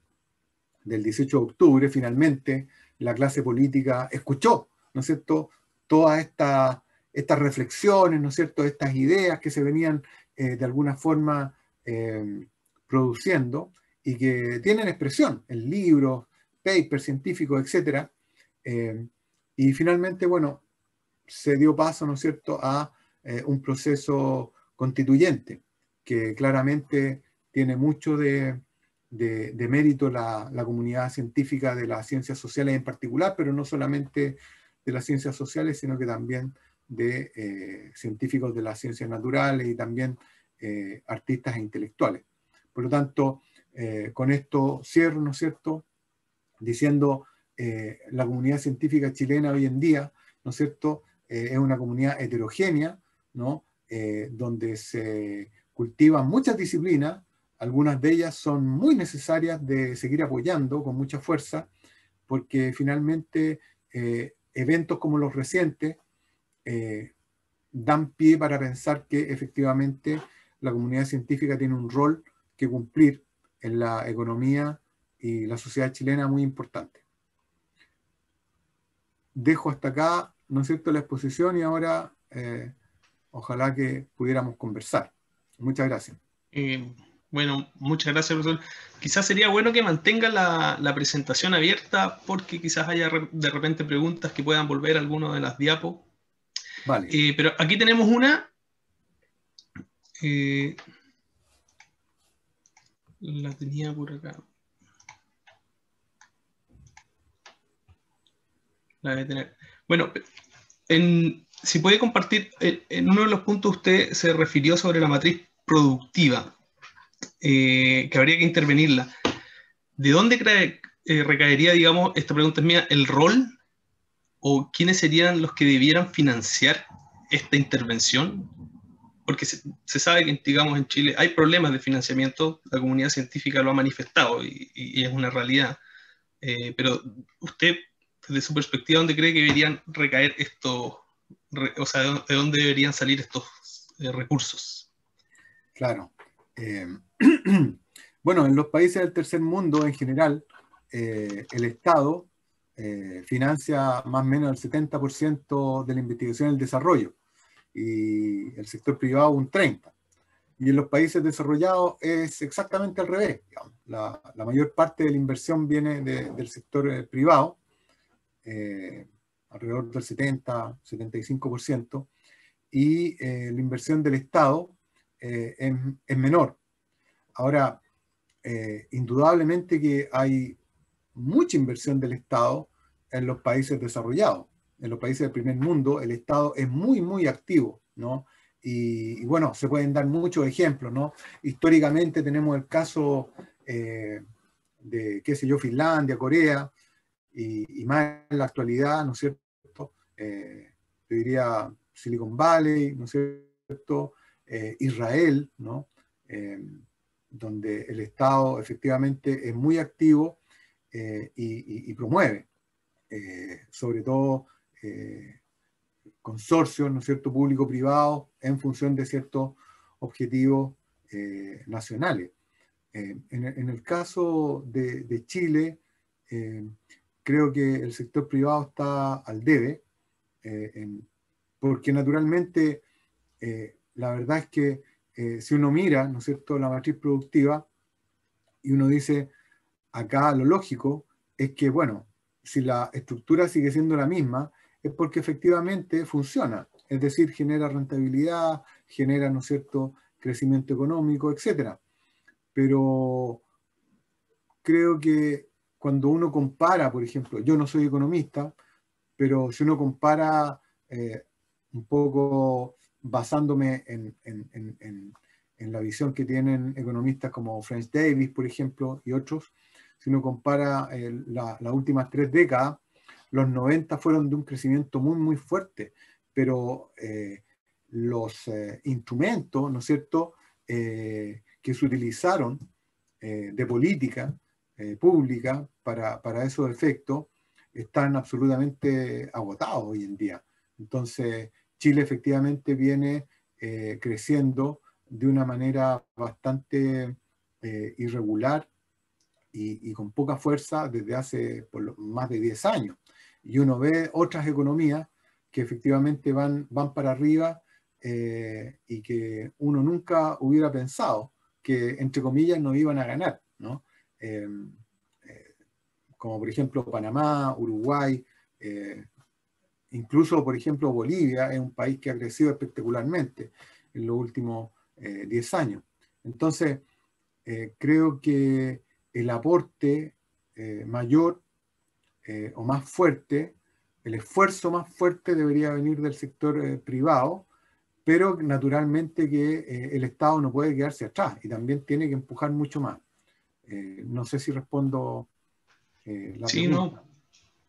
del 18 de octubre, finalmente, la clase política escuchó, ¿no es cierto?, todas estas estas reflexiones, ¿no es cierto?, estas ideas que se venían eh, de alguna forma eh, produciendo y que tienen expresión en libros, papers científicos, etc. Eh, y finalmente, bueno, se dio paso, ¿no es cierto?, a un proceso constituyente, que claramente tiene mucho de, de, mérito la, la, comunidad científica de las ciencias sociales en particular, pero no solamente de las ciencias sociales, sino que también de eh, científicos de las ciencias naturales y también eh, artistas e intelectuales. Por lo tanto, eh, con esto cierro, ¿no es cierto?, diciendo la comunidad científica chilena hoy en día, ¿no es cierto?, es una comunidad heterogénea, ¿no?, donde se cultivan muchas disciplinas, algunas de ellas son muy necesarias de seguir apoyando con mucha fuerza, porque finalmente eventos como los recientes eh, dan pie para pensar que efectivamente la comunidad científica tiene un rol que cumplir en la economía y la sociedad chilena muy importante. Dejo hasta acá, ¿no es cierto?, la exposición y ahora eh, ojalá que pudiéramos conversar. Muchas gracias. Eh, bueno, muchas gracias, profesor. Quizás sería bueno que mantenga la, la, presentación abierta porque quizás haya de repente preguntas que puedan volver a alguno de las diapos eh, pero aquí tenemos una. Eh, la tenía por acá. La tener. Bueno, si puede compartir, en uno de los puntos usted se refirió sobre la matriz productiva, eh, que habría que intervenirla. ¿De dónde cree, recaería, digamos, esta pregunta es mía, el rol o quiénes serían los que debieran financiar esta intervención? Porque se, sabe que, digamos, en Chile hay problemas de financiamiento, la comunidad científica lo ha manifestado y, es una realidad. Eh, pero usted, desde su perspectiva, ¿dónde cree que deberían recaer estos, o sea, de dónde deberían salir estos eh, recursos? Claro. Eh, bueno, en los países del tercer mundo en general, el Estado eh, financia más o menos el 70% de la investigación y el desarrollo y el sector privado un 30%. Y en los países desarrollados es exactamente al revés. La, mayor parte de la inversión viene del sector eh, privado, eh, alrededor del 70-75%, y la inversión del Estado es, menor. Ahora, indudablemente que hay mucha inversión del Estado en los países desarrollados. En los países del primer mundo, el Estado es muy, muy activo, ¿no? Y, bueno, se pueden dar muchos ejemplos, ¿no? Históricamente tenemos el caso eh, de, qué sé yo, Finlandia, Corea, y, más en la actualidad, ¿no es cierto? Eh, yo diría Silicon Valley, ¿no es cierto? Eh, Israel, ¿no? donde el Estado efectivamente es muy activo eh, y, promueve, eh, sobre todo eh, consorcios, ¿no es cierto?, público-privado en función de ciertos objetivos nacionales. En, el caso de, Chile, creo que el sector privado está al debe, porque naturalmente la verdad es que si uno mira, ¿no es cierto?, la matriz productiva y uno dice, Acá lo lógico es que, bueno, si la estructura sigue siendo la misma, es porque efectivamente funciona, es decir, genera rentabilidad, genera, ¿no es cierto?, crecimiento económico, etc. Pero creo que cuando uno compara, por ejemplo, yo no soy economista, pero si uno compara eh, un poco basándome en, en, la visión que tienen economistas como French Davis, por ejemplo, y otros, si uno compara eh, las últimas tres décadas, los 90 fueron de un crecimiento muy, muy fuerte, pero eh, los eh, instrumentos, ¿no es cierto?, que se utilizaron de política pública para, para, esos efectos, están absolutamente agotados hoy en día. Entonces, Chile efectivamente viene creciendo de una manera bastante irregular y, con poca fuerza desde hace más de 10 años. Y uno ve otras economías que efectivamente van, van para arriba eh, y que uno nunca hubiera pensado que, entre comillas, no iban a ganar, ¿no? Eh, eh, como por ejemplo Panamá, Uruguay, incluso por ejemplo Bolivia es un país que ha crecido espectacularmente en los últimos 10 años. Entonces, creo que el aporte eh, mayor eh, o más fuerte, el esfuerzo más fuerte debería venir del sector eh, privado, pero naturalmente que el Estado no puede quedarse atrás y también tiene que empujar mucho más. no sé si respondo la sí, No.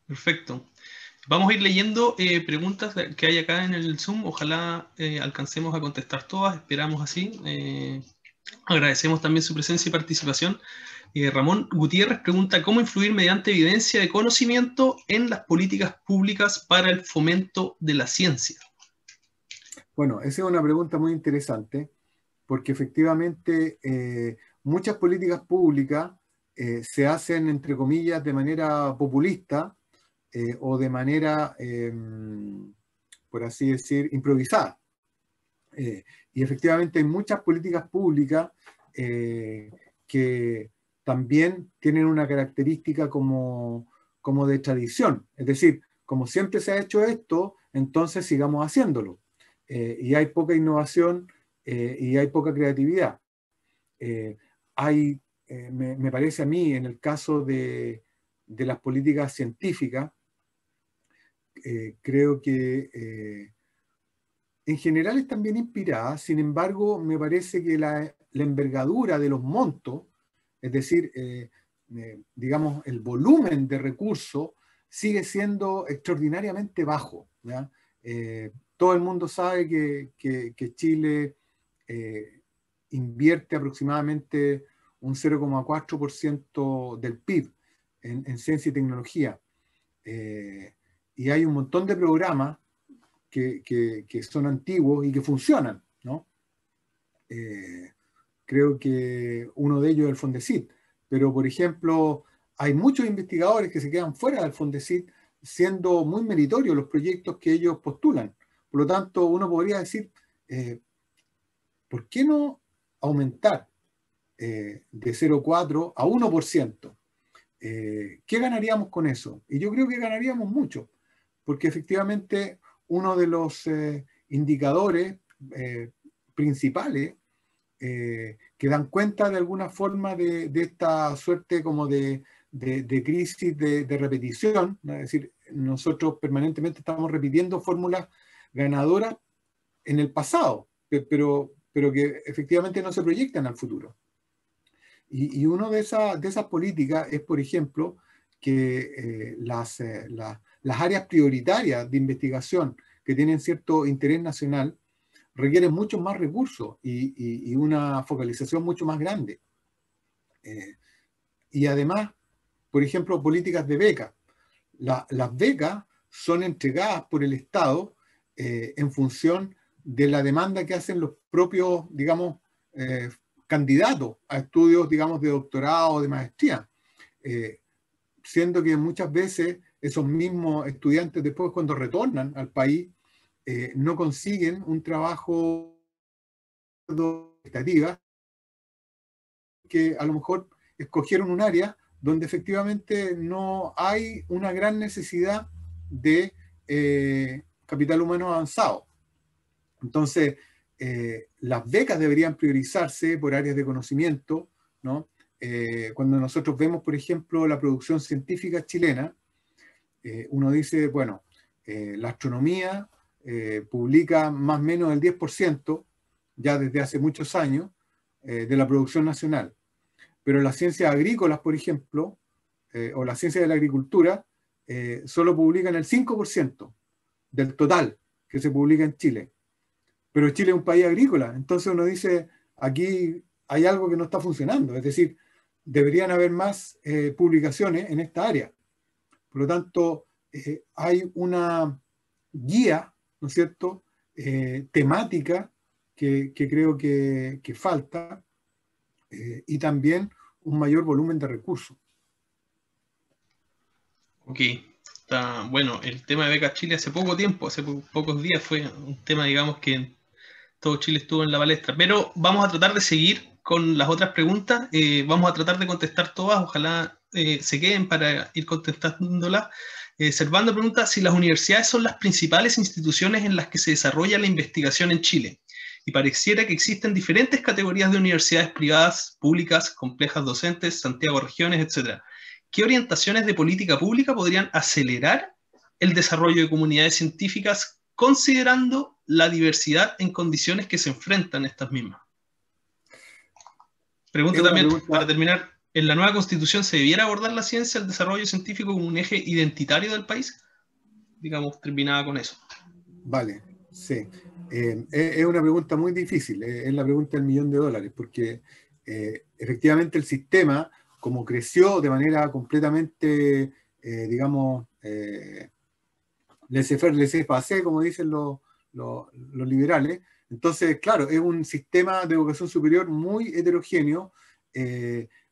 Perfecto. Vamos a ir leyendo preguntas que hay acá en el Zoom. Ojalá alcancemos a contestar todas. Esperamos así. Agradecemos también su presencia y participación. Eh, Ramón Gutiérrez pregunta cómo influir mediante evidencia de conocimiento en las políticas públicas para el fomento de la ciencia. Bueno, esa es una pregunta muy interesante porque efectivamente eh, muchas políticas públicas eh, se hacen, entre comillas, de manera populista o de manera, em, por así decir, improvisada. Eh, y efectivamente hay muchas políticas públicas eh, que también tienen una característica como, de tradición. Es decir, como siempre se ha hecho esto, entonces sigamos haciéndolo. Eh, y hay poca innovación y hay poca creatividad. hay, me, parece a mí, en el caso de, de las políticas científicas, creo que en general están bien inspiradas, sin embargo, me parece que la, envergadura de los montos, es decir, eh, eh, digamos, el volumen de recursos, sigue siendo extraordinariamente bajo. Eh, todo el mundo sabe que, Chile invierte aproximadamente un 0,4% del PIB en, ciencia y tecnología. y hay un montón de programas que, son antiguos y que funcionan, ¿no? Eh, creo que uno de ellos es el Fondesit, pero por ejemplo, hay muchos investigadores que se quedan fuera del Fondesit siendo muy meritorios los proyectos que ellos postulan. Por lo tanto, uno podría decir, eh, ¿por qué no aumentar eh, de 0,4 a 1%? Eh, ¿Qué ganaríamos con eso? Y yo creo que ganaríamos mucho, porque efectivamente uno de los eh, indicadores eh, principales eh, que dan cuenta de alguna forma de, esta suerte como de, crisis de, repetición, es decir, nosotros permanentemente estamos repitiendo fórmulas ganadoras en el pasado, pero, pero que efectivamente no se proyectan al futuro. Y, y una de, esas de esas políticas es, por ejemplo, que las, las áreas prioritarias de investigación que tienen cierto interés nacional requieren muchos más recursos y, una focalización mucho más grande. Eh, y además, por ejemplo, políticas de becas. las becas son entregadas por el Estado eh, en función de la demanda que hacen los propios, digamos, eh, candidatos a estudios, digamos, de doctorado o de maestría, siendo que muchas veces esos mismos estudiantes después cuando retornan al país eh, no consiguen un trabajo de que a lo mejor escogieron un área donde efectivamente no hay una gran necesidad de eh, capital humano avanzado. Entonces, eh, las becas deberían priorizarse por áreas de conocimiento, ¿no? cuando nosotros vemos, por ejemplo, la producción científica chilena, eh, uno dice, bueno, eh, la astronomía eh, publica más o menos el 10%, ya desde hace muchos años, de la producción nacional. Pero las ciencias agrícolas, por ejemplo, o las ciencias de la agricultura, solo publican el 5% del total que se publica en Chile. Pero Chile es un país agrícola, entonces uno dice, aquí hay algo que no está funcionando, es decir, deberían haber más publicaciones en esta área por lo tanto, eh, hay una guía, ¿no es cierto?, eh, temática que, creo que, falta eh, y también un mayor volumen de recursos. Ok, bueno. El tema de Beca Chile hace poco tiempo, hace pocos días, fue un tema, digamos, que todo Chile estuvo en la palestra. Pero vamos a tratar de seguir con las otras preguntas. vamos a tratar de contestar todas. Ojalá eh, se queden para ir contestándola eh, Servando pregunta si las universidades son las principales instituciones en las que se desarrolla la investigación en Chile. Y pareciera que existen diferentes categorías de universidades privadas, públicas, complejas docentes, Santiago Regiones, etc. ¿Qué orientaciones de política pública podrían acelerar el desarrollo de comunidades científicas considerando la diversidad en condiciones que se enfrentan estas mismas? Pregunta también, para terminar, en la nueva constitución se debiera abordar la ciencia, el desarrollo científico como un eje identitario del país? Digamos, terminaba con eso. Vale, sí. Eh, es una pregunta muy difícil, eh, es la pregunta del millón de dólares, porque eh, efectivamente el sistema, como creció de manera completamente, digamos, laissez-faire, laissez-passer, como dicen los, liberales, entonces, claro, es un sistema de educación superior muy heterogéneo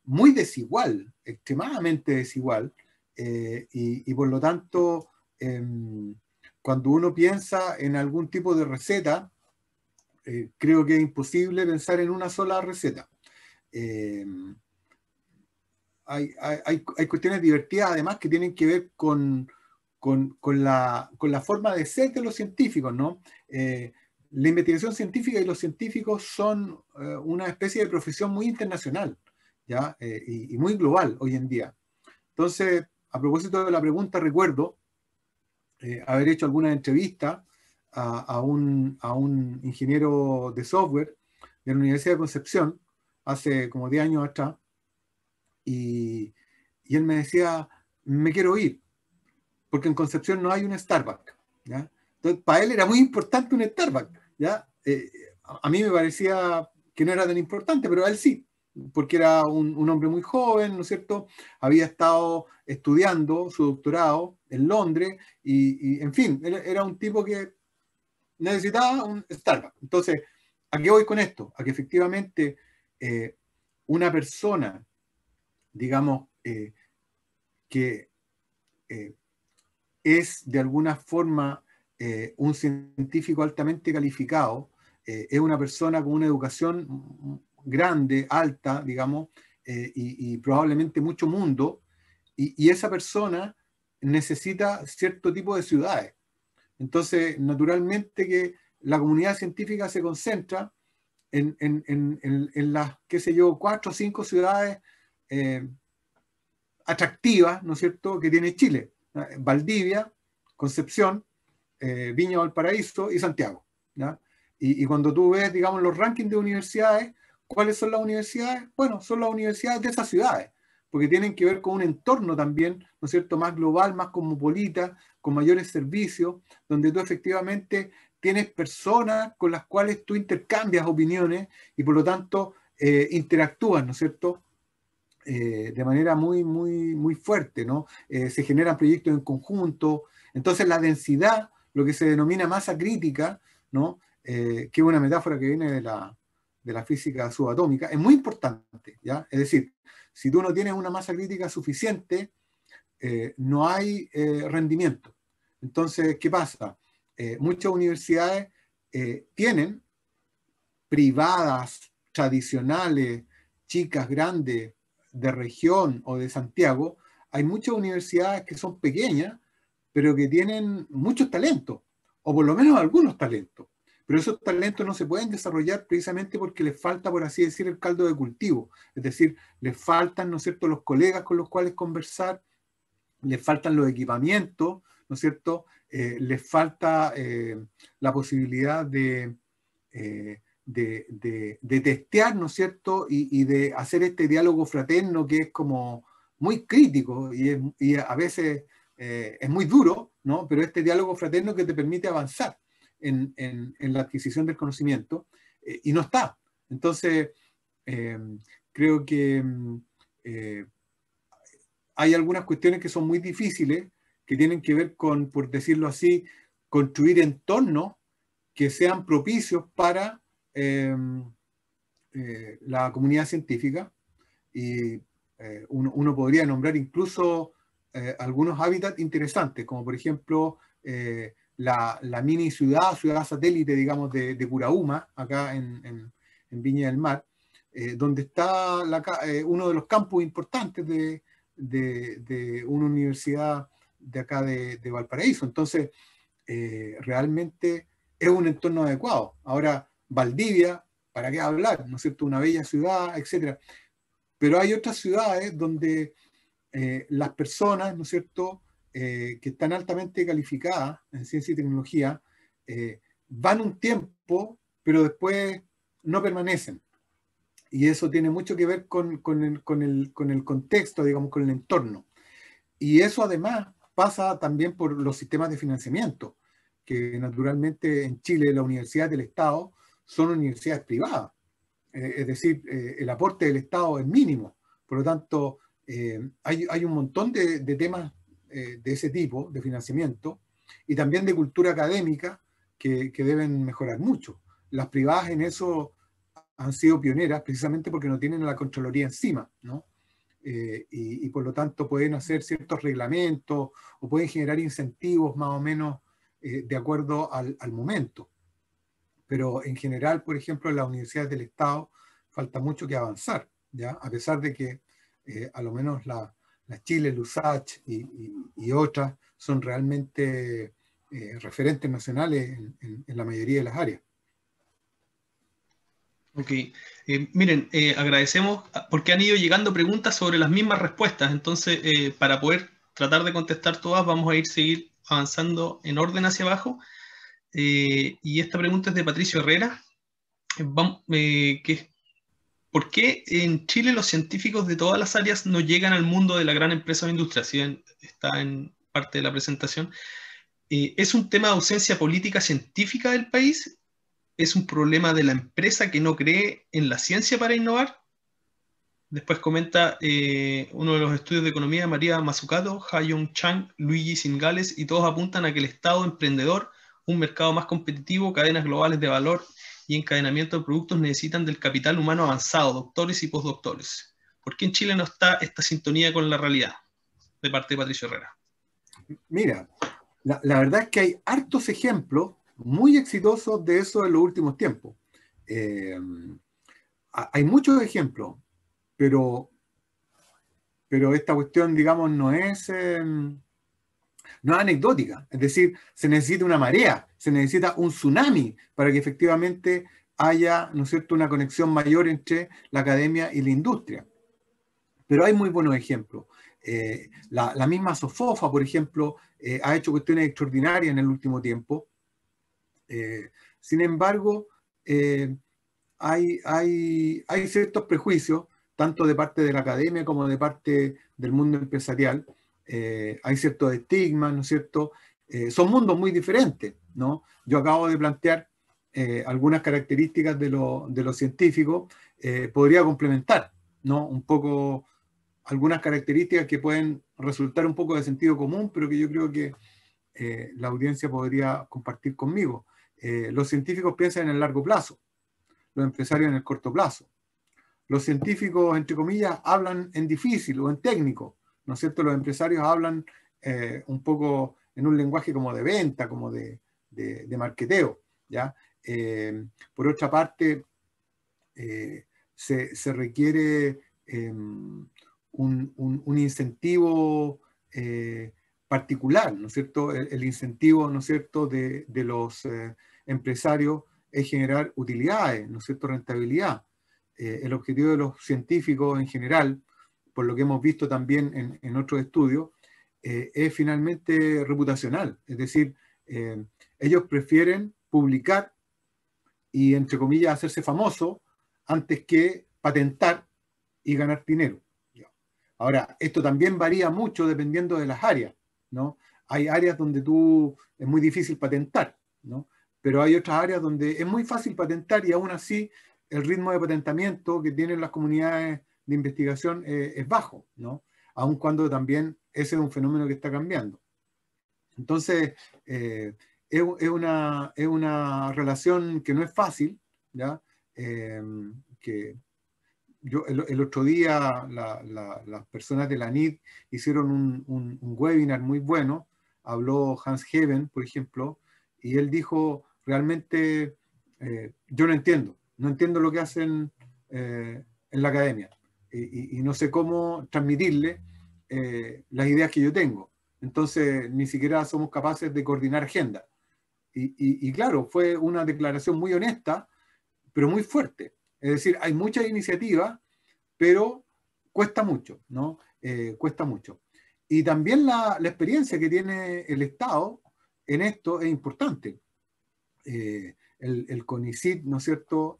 muy desigual, extremadamente desigual, eh, y, por lo tanto, em, cuando uno piensa en algún tipo de receta, eh, creo que es imposible pensar en una sola receta. Em, hay, hay, hay, cuestiones divertidas además que tienen que ver con, la, con la, forma de ser de los científicos, ¿no? Eh, la investigación científica y los científicos son una especie de profesión muy internacional. Eh, y, muy global hoy en día. Entonces, a propósito de la pregunta, recuerdo eh, haber hecho alguna entrevista a, un, ingeniero de software de la Universidad de Concepción hace como 10 años atrás, y, y él me decía, me quiero ir, porque en Concepción no hay un Starbucks. ¿ya? Entonces, para él era muy importante un Starbucks. ¿ya? Eh, a mí me parecía que no era tan importante, pero a él sí porque era un, hombre muy joven, ¿no es cierto? Había estado estudiando su doctorado en Londres y, en fin, era, un tipo que necesitaba un startup. Entonces, ¿a qué voy con esto? A que efectivamente eh, una persona, digamos, eh, que eh, es de alguna forma un científico altamente calificado, es una persona con una educación grande, alta, digamos, eh, y, probablemente mucho mundo, y, esa persona necesita cierto tipo de ciudades. Entonces, naturalmente que la comunidad científica se concentra en, las, qué sé yo, cuatro o cinco ciudades eh, atractivas, ¿no es cierto?, que tiene Chile. Valdivia, Concepción, eh, Viña Valparaíso y Santiago. Y, y, cuando tú ves, digamos, los rankings de universidades, ¿Cuáles son las universidades? Bueno, son las universidades de esas ciudades, porque tienen que ver con un entorno también, ¿no es cierto?, más global, más cosmopolita, con mayores servicios, donde tú efectivamente tienes personas con las cuales tú intercambias opiniones y por lo tanto eh, interactúas, ¿no es cierto? Eh, de manera muy, muy, muy fuerte, ¿no? Eh, se generan proyectos en conjunto. Entonces la densidad, lo que se denomina masa crítica, ¿no? que es una metáfora que viene de la, de la física subatómica, es muy importante. ¿ya? Es decir, si tú no tienes una masa crítica suficiente, eh, no hay eh, rendimiento. Entonces, ¿qué pasa? Eh, muchas universidades tienen privadas, tradicionales, chicas, grandes, de región o de Santiago, hay muchas universidades que son pequeñas, pero que tienen muchos talentos, o por lo menos algunos talentos. Pero esos talentos no se pueden desarrollar precisamente porque les falta, por así decir, el caldo de cultivo. Es decir, les faltan, ¿no es cierto?, los colegas con los cuales conversar, les faltan los equipamientos, ¿no es cierto?, eh, les falta eh, la posibilidad eh, de, de, testear, ¿no es cierto?, y, de hacer este diálogo fraterno que es como muy crítico y, y a veces es muy duro, ¿no? Pero este diálogo fraterno que te permite avanzar en, la adquisición del conocimiento eh, y no está. Entonces, eh, creo que mm, eh, hay algunas cuestiones que son muy difíciles, que tienen que ver con, por decirlo así, construir entornos que sean propicios para em, la comunidad científica. Y uno, uno, podría nombrar incluso algunos hábitats interesantes, como por ejemplo eh, la, mini ciudad, ciudad satélite, digamos, de, de Curauma, acá en, Viña del Mar, eh, donde está eh, uno de los campus importantes de, una universidad de acá de, Valparaíso. Entonces, eh, realmente es un entorno adecuado. Ahora, Valdivia, ¿para qué hablar? ¿No es cierto? Una bella ciudad, etc. Pero hay otras ciudades donde las personas, ¿no es cierto?, eh, que están altamente calificadas en ciencia y tecnología, eh, van un tiempo, pero después no permanecen. Y eso tiene mucho que ver con, con, el, con, el, con el contexto, digamos, con el entorno. Y eso además pasa también por los sistemas de financiamiento, que naturalmente en Chile las universidades del Estado son universidades privadas. Eh, es decir, el aporte del Estado es mínimo. Por lo tanto, hay, hay, un montón de, de, temas eh, de ese tipo, de financiamiento, y también de cultura académica, que, deben mejorar mucho. Las privadas en eso han sido pioneras precisamente porque no tienen la Contraloría encima, ¿no? Eh, y, por lo tanto pueden hacer ciertos reglamentos o pueden generar incentivos más o menos eh, de acuerdo al, momento. Pero en general, por ejemplo, en las universidades del Estado falta mucho que avanzar, ¿ya? A pesar de que a lo menos la, Chile, Lusach y, otras son realmente eh, referentes nacionales en, la mayoría de las áreas. Ok, eh, miren, eh, agradecemos porque han ido llegando preguntas sobre las mismas respuestas, entonces para poder tratar de contestar todas vamos a ir seguir avanzando en orden hacia abajo. y esta pregunta es de Patricio Herrera, que es ¿Por qué en Chile los científicos de todas las áreas no llegan al mundo de la gran empresa o industria? Si está en parte de la presentación. Eh, ¿Es un tema de ausencia política científica del país? ¿Es un problema de la empresa que no cree en la ciencia para innovar? Después comenta eh, uno de los estudios de economía, María Mazzucato, Hayong Chang, Luigi Singales, y todos apuntan a que el Estado emprendedor, un mercado más competitivo, cadenas globales de valor, y encadenamiento de productos necesitan del capital humano avanzado, doctores y postdoctores. ¿Por qué en Chile no está esta sintonía con la realidad? De parte de Patricio Herrera. Mira, la, verdad es que hay hartos ejemplos muy exitosos de eso en los últimos tiempos. Eh, hay muchos ejemplos, pero, pero esta cuestión, digamos, no es... Em, no es anecdótica, es decir, se necesita una marea, se necesita un tsunami para que efectivamente haya, ¿no cierto?, una conexión mayor entre la academia y la industria. Pero hay muy buenos ejemplos. Eh, la, la, misma Sofofa, por ejemplo, eh, ha hecho cuestiones extraordinarias en el último tiempo. Eh, sin embargo, hay, hay, hay ciertos prejuicios, tanto de parte de la academia como de parte del mundo empresarial, eh, hay ciertos estigmas, ¿no es cierto? Eh, son mundos muy diferentes, ¿no? Yo acabo de plantear eh, algunas características de los científicos, podría complementar, ¿no? Un poco algunas características que pueden resultar un poco de sentido común, pero que yo creo que la audiencia podría compartir conmigo. los científicos piensan en el largo plazo, los empresarios en el corto plazo. Los científicos, entre comillas, hablan en difícil o en técnico, ¿no es cierto? Los empresarios hablan eh, un poco en un lenguaje como de venta, como de, de, ¿ya? Eh, por otra parte, eh, se, requiere em, un, incentivo particular, ¿no es cierto? El, incentivo, ¿no es cierto?, de, de los empresarios es generar utilidades, ¿no es cierto?, rentabilidad. el objetivo de los científicos en general por lo que hemos visto también en, otros estudios, eh, es finalmente reputacional. Es decir, eh, ellos prefieren publicar y, entre comillas, hacerse famoso antes que patentar y ganar dinero. Ahora, esto también varía mucho dependiendo de las áreas, ¿no? Hay áreas donde tú es muy difícil patentar, ¿no? Pero hay otras áreas donde es muy fácil patentar y aún así el ritmo de patentamiento que tienen las comunidades investigación eh, es bajo, ¿no? Aun cuando también ese es un fenómeno que está cambiando. Entonces, eh, es, una, es, una, relación que no es fácil, em, que el, otro día las personas de la NID hicieron un, webinar muy bueno, habló Hans Heben, por ejemplo, y él dijo, realmente, eh, yo no entiendo, no entiendo lo que hacen en la academia y, no sé cómo transmitirle eh, las ideas que yo tengo. Entonces, ni siquiera somos capaces de coordinar agenda. Y, claro, fue una declaración muy honesta, pero muy fuerte. Es decir, hay muchas iniciativas, pero cuesta mucho, ¿no? Eh, cuesta mucho. Y también la, experiencia que tiene el Estado en esto es importante. Eh, el, el, CONICIT, ¿no es cierto?,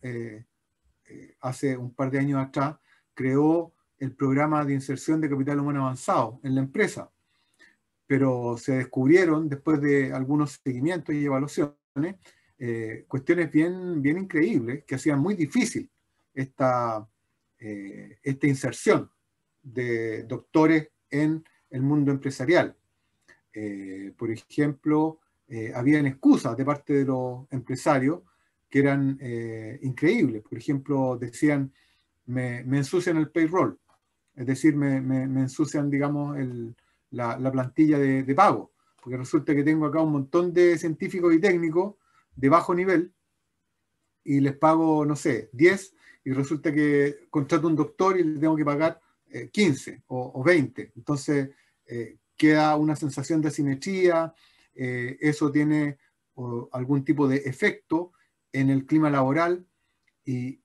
hace un par de años atrás creó el programa de inserción de capital humano avanzado en la empresa, pero se descubrieron después de algunos seguimientos y evaluaciones eh, cuestiones bien, bien increíbles que hacían muy difícil esta, eh, esta inserción de doctores en el mundo empresarial. Eh, por ejemplo, habían excusas de parte de los empresarios que eran increíbles. Por ejemplo, decían, me, ensucian el payroll, es decir, me, ensucian, digamos, la, plantilla de, pago, porque resulta que tengo acá un montón de científicos y técnicos de bajo nivel y les pago, no sé, 10 y resulta que contrato un doctor y le tengo que pagar 15 eh, o, 20. Entonces eh, queda una sensación de asimetría, eh, eso tiene algún tipo de efecto en el clima laboral y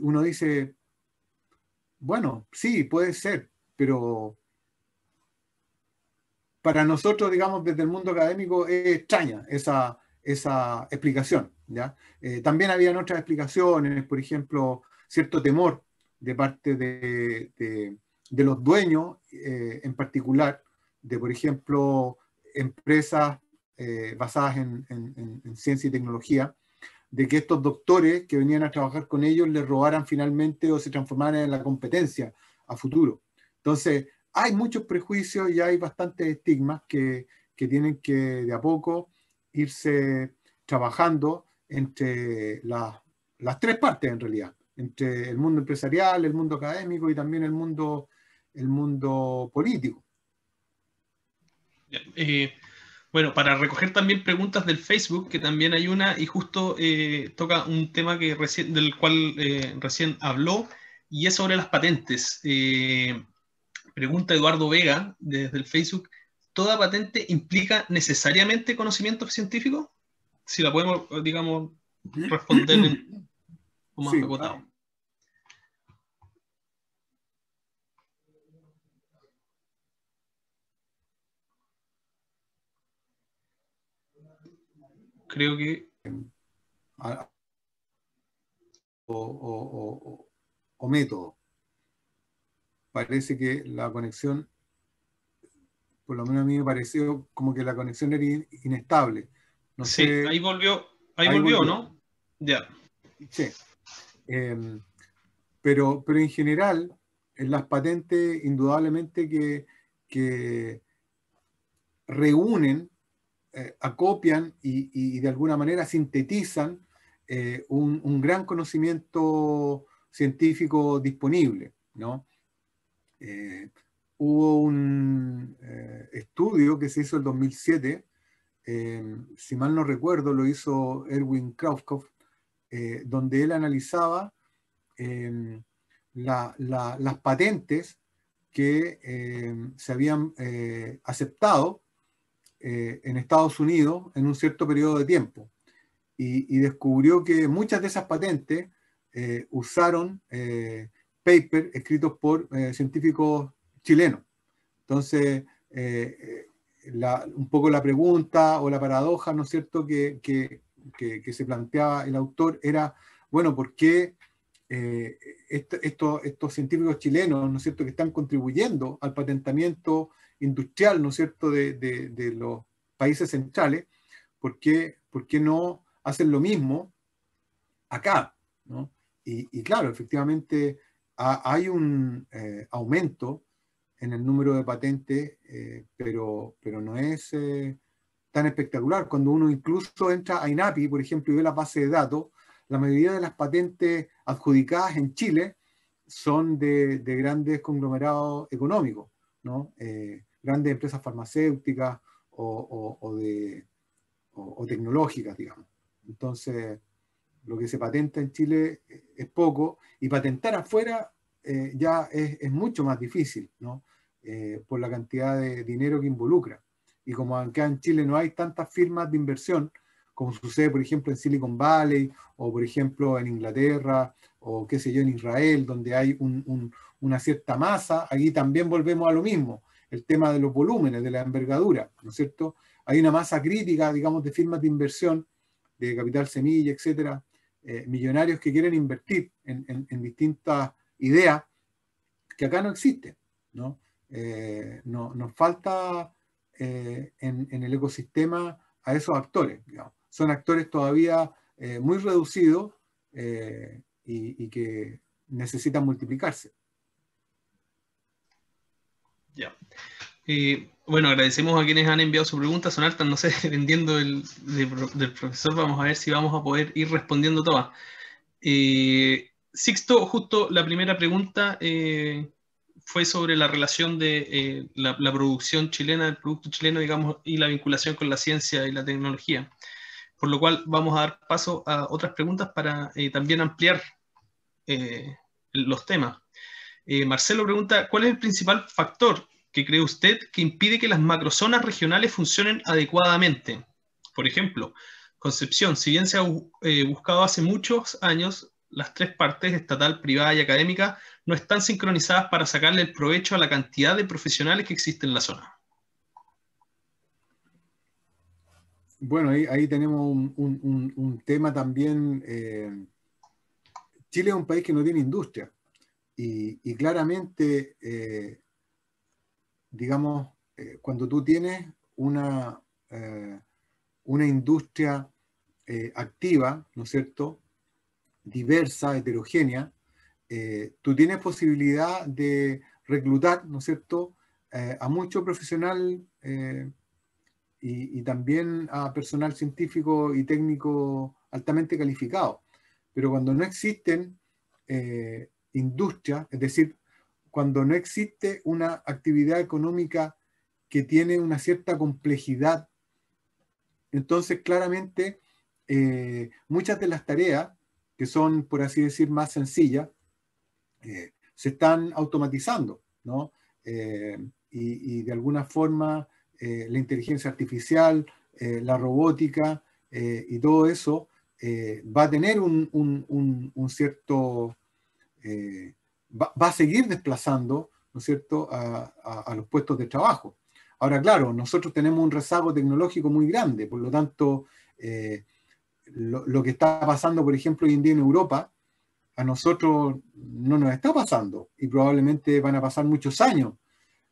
uno dice, bueno, sí, puede ser, pero para nosotros, digamos, desde el mundo académico es extraña esa, explicación. Eh, también habían otras explicaciones, por ejemplo, cierto temor de parte de, los dueños eh, en particular, de, por ejemplo, empresas eh, basadas en, ciencia y tecnología, de que estos doctores que venían a trabajar con ellos les robaran finalmente o se transformaran en la competencia a futuro. Entonces, hay muchos prejuicios y hay bastantes estigmas que, que tienen que de a poco irse trabajando entre las tres partes en realidad, entre el mundo empresarial, el mundo académico y también el mundo, el mundo político. Eh, bueno, para recoger también preguntas del Facebook, que también hay una, y justo eh, toca un tema que recién, del cual eh, recién habló, y es sobre las patentes. Eh, pregunta Eduardo Vega desde el Facebook, ¿toda patente implica necesariamente conocimiento científico? Si la podemos, digamos, responder en, como más creo que... O, método. Parece que la conexión, por lo menos a mí me pareció como que la conexión era inestable. sí, ahí volvió, ahí, volvió, ¿no? Ya. Sí. Em, pero, pero en general, en las patentes, indudablemente que, que reúnen eh, acopian y, de alguna manera sintetizan eh, un, gran conocimiento científico disponible. Eh, hubo un estudio que se hizo en 2007, si mal no recuerdo, lo hizo Erwin Krauskopf, donde él analizaba las patentes que se habían aceptado eh, en Estados Unidos en un cierto periodo de tiempo y, descubrió que muchas de esas patentes eh, usaron eh, papers escritos por científicos chilenos. Entonces, un poco la pregunta o la paradoja, ¿no es cierto?, que, que, que, se planteaba el autor era, bueno, ¿por qué estos científicos chilenos, ¿no es cierto?, que están contribuyendo al patentamiento industrial, ¿no es cierto?, de, los países centrales, ¿por qué, no hacen lo mismo acá? ¿no? Y, claro, efectivamente hay un eh, aumento en el número de patentes, eh, pero, pero no es eh, tan espectacular. Cuando uno incluso entra a INAPI, por ejemplo, y ve la base de datos, la mayoría de las patentes adjudicadas en Chile son de, grandes conglomerados económicos, ¿no? grandes empresas farmacéuticas o, de, o, tecnológicas, digamos. Entonces, lo que se patenta en Chile es poco y patentar afuera eh, ya es, es, mucho más difícil, ¿no? Eh, por la cantidad de dinero que involucra. Y como acá en Chile no hay tantas firmas de inversión, como sucede, por ejemplo, en Silicon Valley, o por ejemplo en Inglaterra, o qué sé yo, en Israel, donde hay una cierta masa, aquí también volvemos a lo mismo el tema de los volúmenes, de la envergadura, ¿no es cierto? Hay una masa crítica, digamos, de firmas de inversión, de capital semilla, etcétera, eh, millonarios que quieren invertir en, distintas ideas que acá no existen, ¿no? Eh, nos falta eh, en, el ecosistema a esos actores, digamos. Son actores todavía muy reducidos y que necesitan multiplicarse. Ya. Eh, bueno, agradecemos a quienes han enviado su pregunta. Son altas, no sé, dependiendo del, profesor, vamos a ver si vamos a poder ir respondiendo todas. Eh, Sixto, justo la primera pregunta eh, fue sobre la relación de la, la, producción chilena, el producto chileno, digamos, y la vinculación con la ciencia y la tecnología. Por lo cual vamos a dar paso a otras preguntas para también ampliar los temas. Eh, Marcelo pregunta, ¿cuál es el principal factor que cree usted que impide que las macrozonas regionales funcionen adecuadamente? Por ejemplo, Concepción, si bien se ha eh, buscado hace muchos años, las tres partes, estatal, privada y académica, no están sincronizadas para sacarle el provecho a la cantidad de profesionales que existen en la zona. Bueno, ahí, tenemos un, tema también. Eh, Chile es un país que no tiene industria. Y, claramente, eh, digamos, eh, cuando tú tienes una, eh, una industria activa, ¿no es cierto?, diversa, heterogénea, tú tienes posibilidad de reclutar, ¿no es cierto?, a mucho profesional y, también a personal científico y técnico altamente calificado. Pero cuando no existen industria, es decir, cuando no existe una actividad económica que tiene una cierta complejidad, entonces claramente eh, muchas de las tareas que son, por así decir, más sencillas, eh, se están automatizando, ¿no? Eh, y, de alguna forma la inteligencia artificial, la robótica y todo eso va a tener un, un cierto eh, va, a seguir desplazando, ¿no es cierto?, a, los puestos de trabajo. Ahora, claro, nosotros tenemos un rezago tecnológico muy grande, por lo tanto, eh, lo, que está pasando, por ejemplo, hoy en día en Europa, a nosotros no nos está pasando y probablemente van a pasar muchos años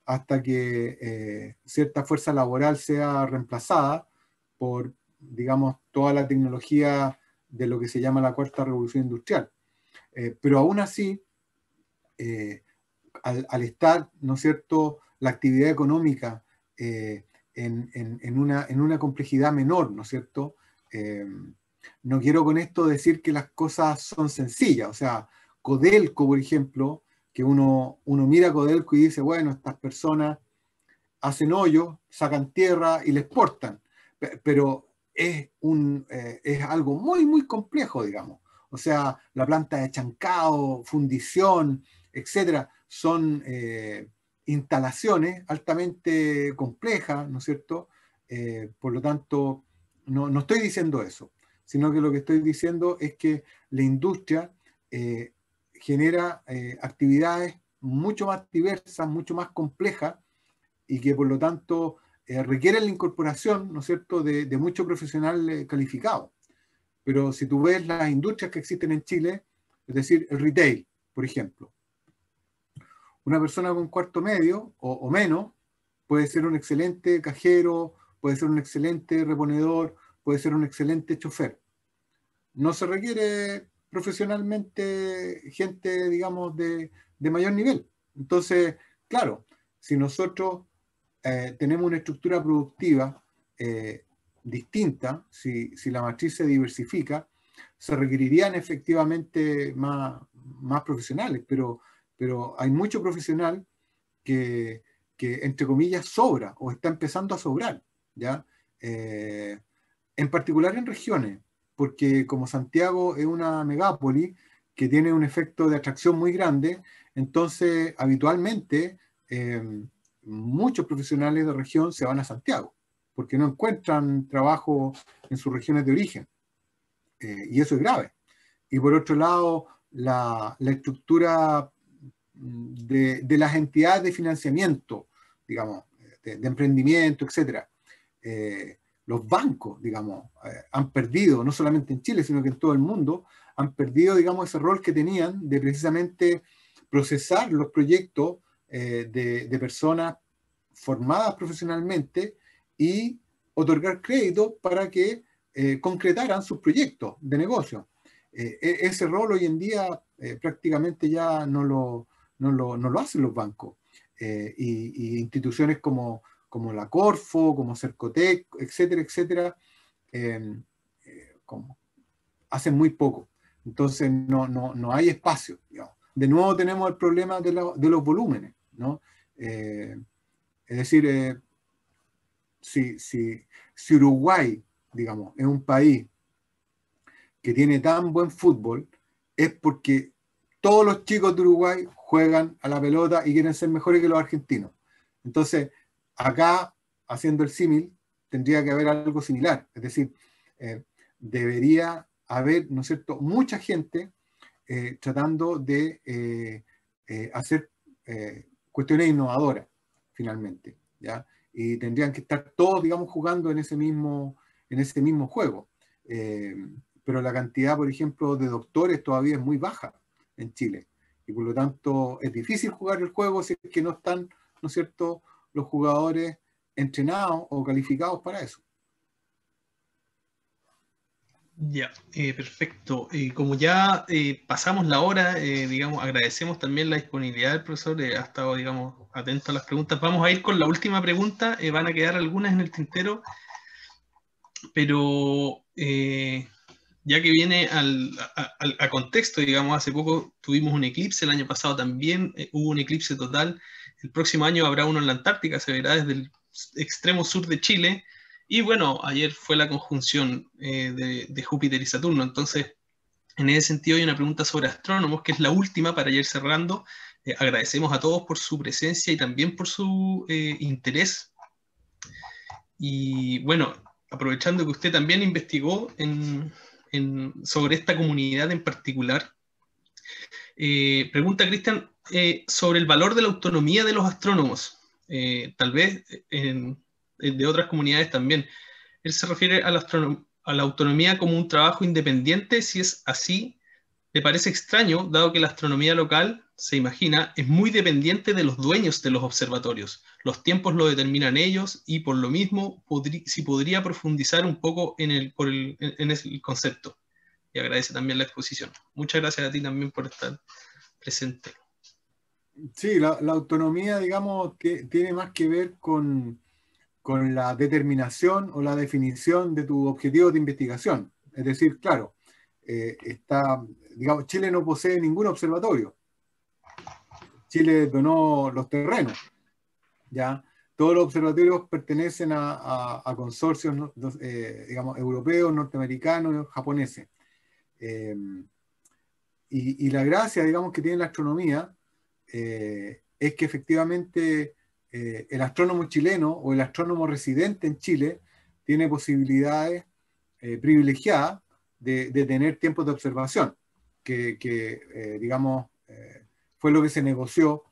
hasta que eh, cierta fuerza laboral sea reemplazada por, digamos, toda la tecnología de lo que se llama la cuarta revolución industrial. Eh, pero aún así, eh, al, estar, ¿no es cierto?, la actividad económica eh, en, una, complejidad menor, ¿no es cierto? Em, no quiero con esto decir que las cosas son sencillas, o sea, Codelco, por ejemplo, que uno, mira a Codelco y dice, bueno, estas personas hacen hoyo sacan tierra y le exportan, pero es, un, es algo muy, muy complejo, digamos o sea, la planta de chancado, fundición, etcétera, son eh, instalaciones altamente complejas, ¿no es cierto? Eh, por lo tanto, no, estoy diciendo eso, sino que lo que estoy diciendo es que la industria eh, genera actividades mucho más diversas, mucho más complejas y que por lo tanto requieren la incorporación, ¿no es cierto?, de, de mucho profesional calificado. Pero si tú ves las industrias que existen en Chile, es decir, el retail, por ejemplo, una persona con cuarto medio o, menos puede ser un excelente cajero, puede ser un excelente reponedor, puede ser un excelente chofer. No se requiere profesionalmente gente, digamos, de, mayor nivel. Entonces, claro, si nosotros eh, tenemos una estructura productiva eh, distinta, si, la matriz se diversifica, se requerirían efectivamente más, más profesionales, pero, pero hay mucho profesional que, entre comillas, sobra o está empezando a sobrar, ¿ya? Eh, en particular en regiones, porque como Santiago es una megápoli que tiene un efecto de atracción muy grande, entonces habitualmente eh, muchos profesionales de región se van a Santiago porque no encuentran trabajo en sus regiones de origen. Eh, y eso es grave. Y por otro lado, la, la estructura mm, de, las entidades de financiamiento, digamos, de, emprendimiento, etcétera. Eh, los bancos, digamos, eh, han perdido, no solamente en Chile, sino que en todo el mundo, han perdido, digamos, ese rol que tenían de precisamente procesar los proyectos de, personas formadas profesionalmente y otorgar crédito para que eh, concretaran sus proyectos de negocio. Eh, e, ese rol hoy en día eh, prácticamente ya no lo, no lo, no lo hacen los bancos. Y, instituciones como, como la Corfo, como Cercotec, etcétera, etcétera, em, como, hacen muy poco. Entonces no, no, no hay espacio. De nuevo tenemos el problema de, de los volúmenes. ¿no? es decir, si, Uruguay, digamos, es un país que tiene tan buen fútbol, es porque todos los chicos de Uruguay juegan a la pelota y quieren ser mejores que los argentinos. Entonces, acá, haciendo el símil, tendría que haber algo similar. Es decir, eh, debería haber, ¿no es cierto?, mucha gente eh, tratando de eh, hacer cuestiones innovadoras, finalmente. ¿ya? y tendrían que estar todos, digamos, jugando en ese mismo, en ese mismo juego. Eh, pero la cantidad, por ejemplo, de doctores todavía es muy baja en Chile. Y por lo tanto es difícil jugar el juego si es que no están, ¿no es cierto?, los jugadores entrenados o calificados para eso. Ya, eh, perfecto. Eh, como ya eh, pasamos la hora, digamos, agradecemos también la disponibilidad del profesor, ha estado, digamos, atento a las preguntas. Vamos a ir con la última pregunta, van a quedar algunas en el tintero, pero ya que viene al, a, contexto, digamos, hace poco tuvimos un eclipse, el año pasado también hubo un eclipse total, el próximo año habrá uno en la Antártica, se verá desde el extremo sur de Chile, y bueno, ayer fue la conjunción eh, de, Júpiter y Saturno. Entonces, en ese sentido hay una pregunta sobre astrónomos, que es la última para ir cerrando. Eh, agradecemos a todos por su presencia y también por su eh, interés. Y bueno, aprovechando que usted también investigó sobre esta comunidad en particular, pregunta Cristian sobre el valor de la autonomía de los astrónomos. tal vez en eh, de otras comunidades también. Él se refiere a la, a la autonomía como un trabajo independiente, si es así, le parece extraño, dado que la astronomía local, se imagina, es muy dependiente de los dueños de los observatorios. Los tiempos lo determinan ellos y por lo mismo, si podría profundizar un poco en el, el concepto. Y agradece también la exposición. Muchas gracias a ti también por estar presente. Sí, la, la autonomía, digamos, tiene más que ver con, con la determinación o la definición de tu objetivo de investigación. Es decir, claro, eh, está, digamos, Chile no posee ningún observatorio. Chile donó los terrenos, ¿ya? Todos los observatorios pertenecen a, consorcios, eh, europeos, norteamericanos, japoneses. Eh, y, la gracia, digamos, que tiene la astronomía es que efectivamente eh, el astrónomo chileno o el astrónomo residente en Chile tiene posibilidades eh, privilegiadas de, tener tiempos de observación, que, eh, digamos fue lo que se negoció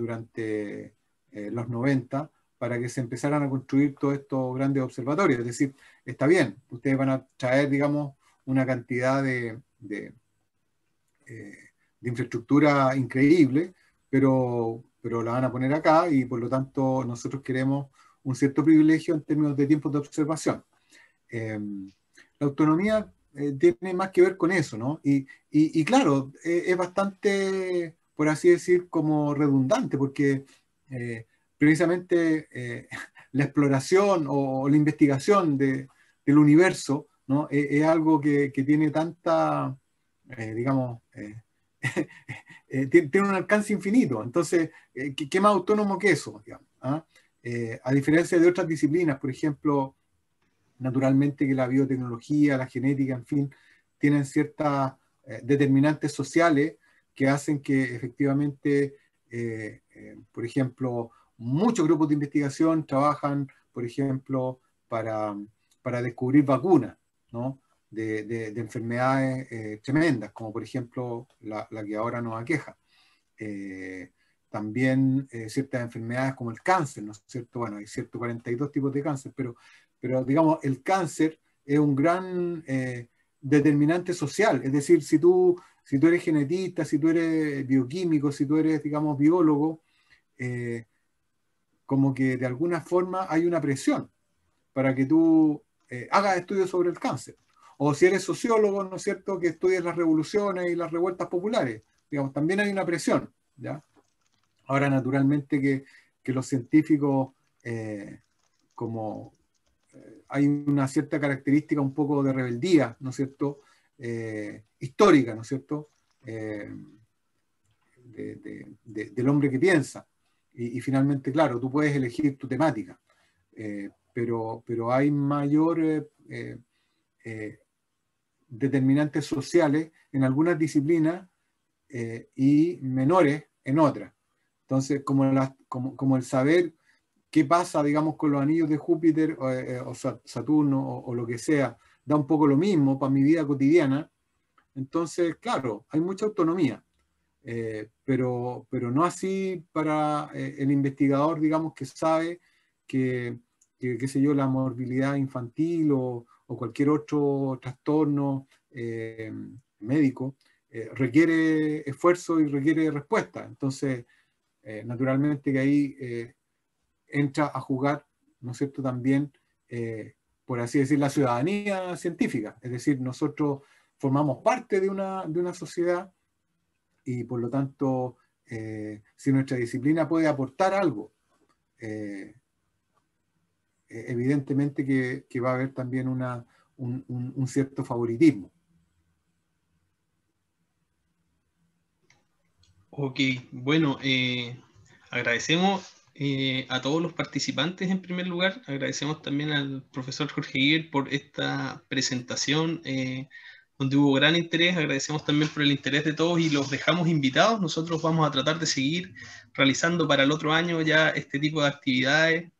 durante los 90 para que se empezaran a construir todos estos grandes observatorios. Es decir, está bien, ustedes van a traer, digamos, una cantidad de, de, de infraestructura increíble, pero pero la van a poner acá y por lo tanto nosotros queremos un cierto privilegio en términos de tiempos de observación. Em, la autonomía eh, tiene más que ver con eso, ¿no? Y, y, claro, e, es bastante, por así decir, como redundante, porque eh, precisamente eh, la exploración o, la investigación de, del universo, ¿no? E, es, algo que, que tiene tanta, digamos, Eh, tiene un alcance infinito. Entonces, eh, ¿qué, más autónomo que eso? ¿ah? Eh, a diferencia de otras disciplinas, por ejemplo, naturalmente que la biotecnología, la genética, en fin, tienen ciertas determinantes sociales que hacen que efectivamente, por ejemplo, muchos grupos de investigación trabajan, por ejemplo, para, para descubrir vacunas, ¿no? de, enfermedades eh, tremendas, como por ejemplo la, que ahora nos aqueja. Eh, también eh, ciertas enfermedades como el cáncer, ¿no es cierto? Bueno, hay ciertos 42 tipos de cáncer, pero, pero digamos, el cáncer es un gran determinante social, es decir, si tú, si tú eres genetista, si tú eres bioquímico, si tú eres, digamos, biólogo, como que de alguna forma hay una presión para que tú hagas estudios sobre el cáncer. O si eres sociólogo, ¿no es cierto?, que estudies las revoluciones y las revueltas populares. Digamos, también hay una presión, ¿ya? Ahora, naturalmente, que, los científicos, eh, como eh, hay una cierta característica un poco de rebeldía, ¿no es cierto?, eh, histórica, ¿no es cierto?, del hombre que piensa. Y, finalmente, claro, tú puedes elegir tu temática, pero, pero hay mayor determinantes sociales en algunas disciplinas eh, y menores en otras. Entonces, como, como, como, el saber qué pasa, digamos, con los anillos de Júpiter o, eh, Saturno o, lo que sea, da un poco lo mismo para mi vida cotidiana. Entonces, claro, hay mucha autonomía, eh, pero, pero no así para el investigador, digamos, que sabe que, que, qué sé yo, la morbilidad infantil o, o cualquier otro trastorno eh, médico eh, requiere esfuerzo y requiere respuesta. Entonces, eh, naturalmente que ahí entra a jugar, ¿no es cierto?, también, por así decir, la ciudadanía científica. Es decir, nosotros formamos parte de una, sociedad y por lo tanto, si nuestra disciplina puede aportar algo, eh, evidentemente que, va a haber también un, cierto favoritismo. Ok, bueno, eh, agradecemos eh, a todos los participantes en primer lugar, agradecemos también al profesor Jorge Guiller por esta presentación donde hubo gran interés, agradecemos también por el interés de todos y los dejamos invitados, nosotros vamos a tratar de seguir realizando para el otro año ya este tipo de actividades,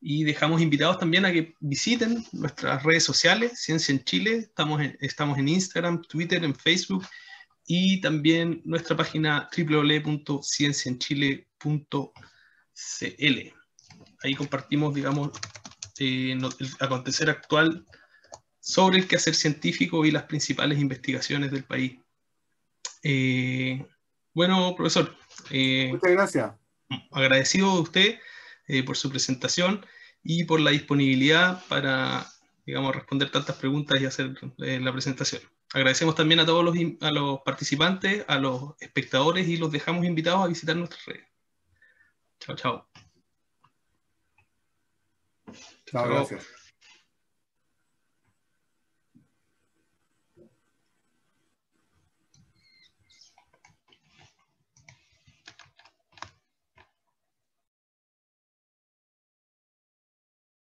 y dejamos invitados también a que visiten nuestras redes sociales, Ciencia en Chile, estamos en, estamos en Instagram, Twitter, en Facebook y también nuestra página www.cienciaenchile.cl. Ahí compartimos, digamos, eh, el acontecer actual sobre el quehacer científico y las principales investigaciones del país. Eh, bueno, profesor. Eh, Muchas gracias. Agradecido de usted. Eh, por su presentación y por la disponibilidad para, digamos, responder tantas preguntas y hacer eh, la presentación. Agradecemos también a todos los, a los participantes, a los espectadores y los dejamos invitados a visitar nuestras redes. Chao, chao. Chao, gracias.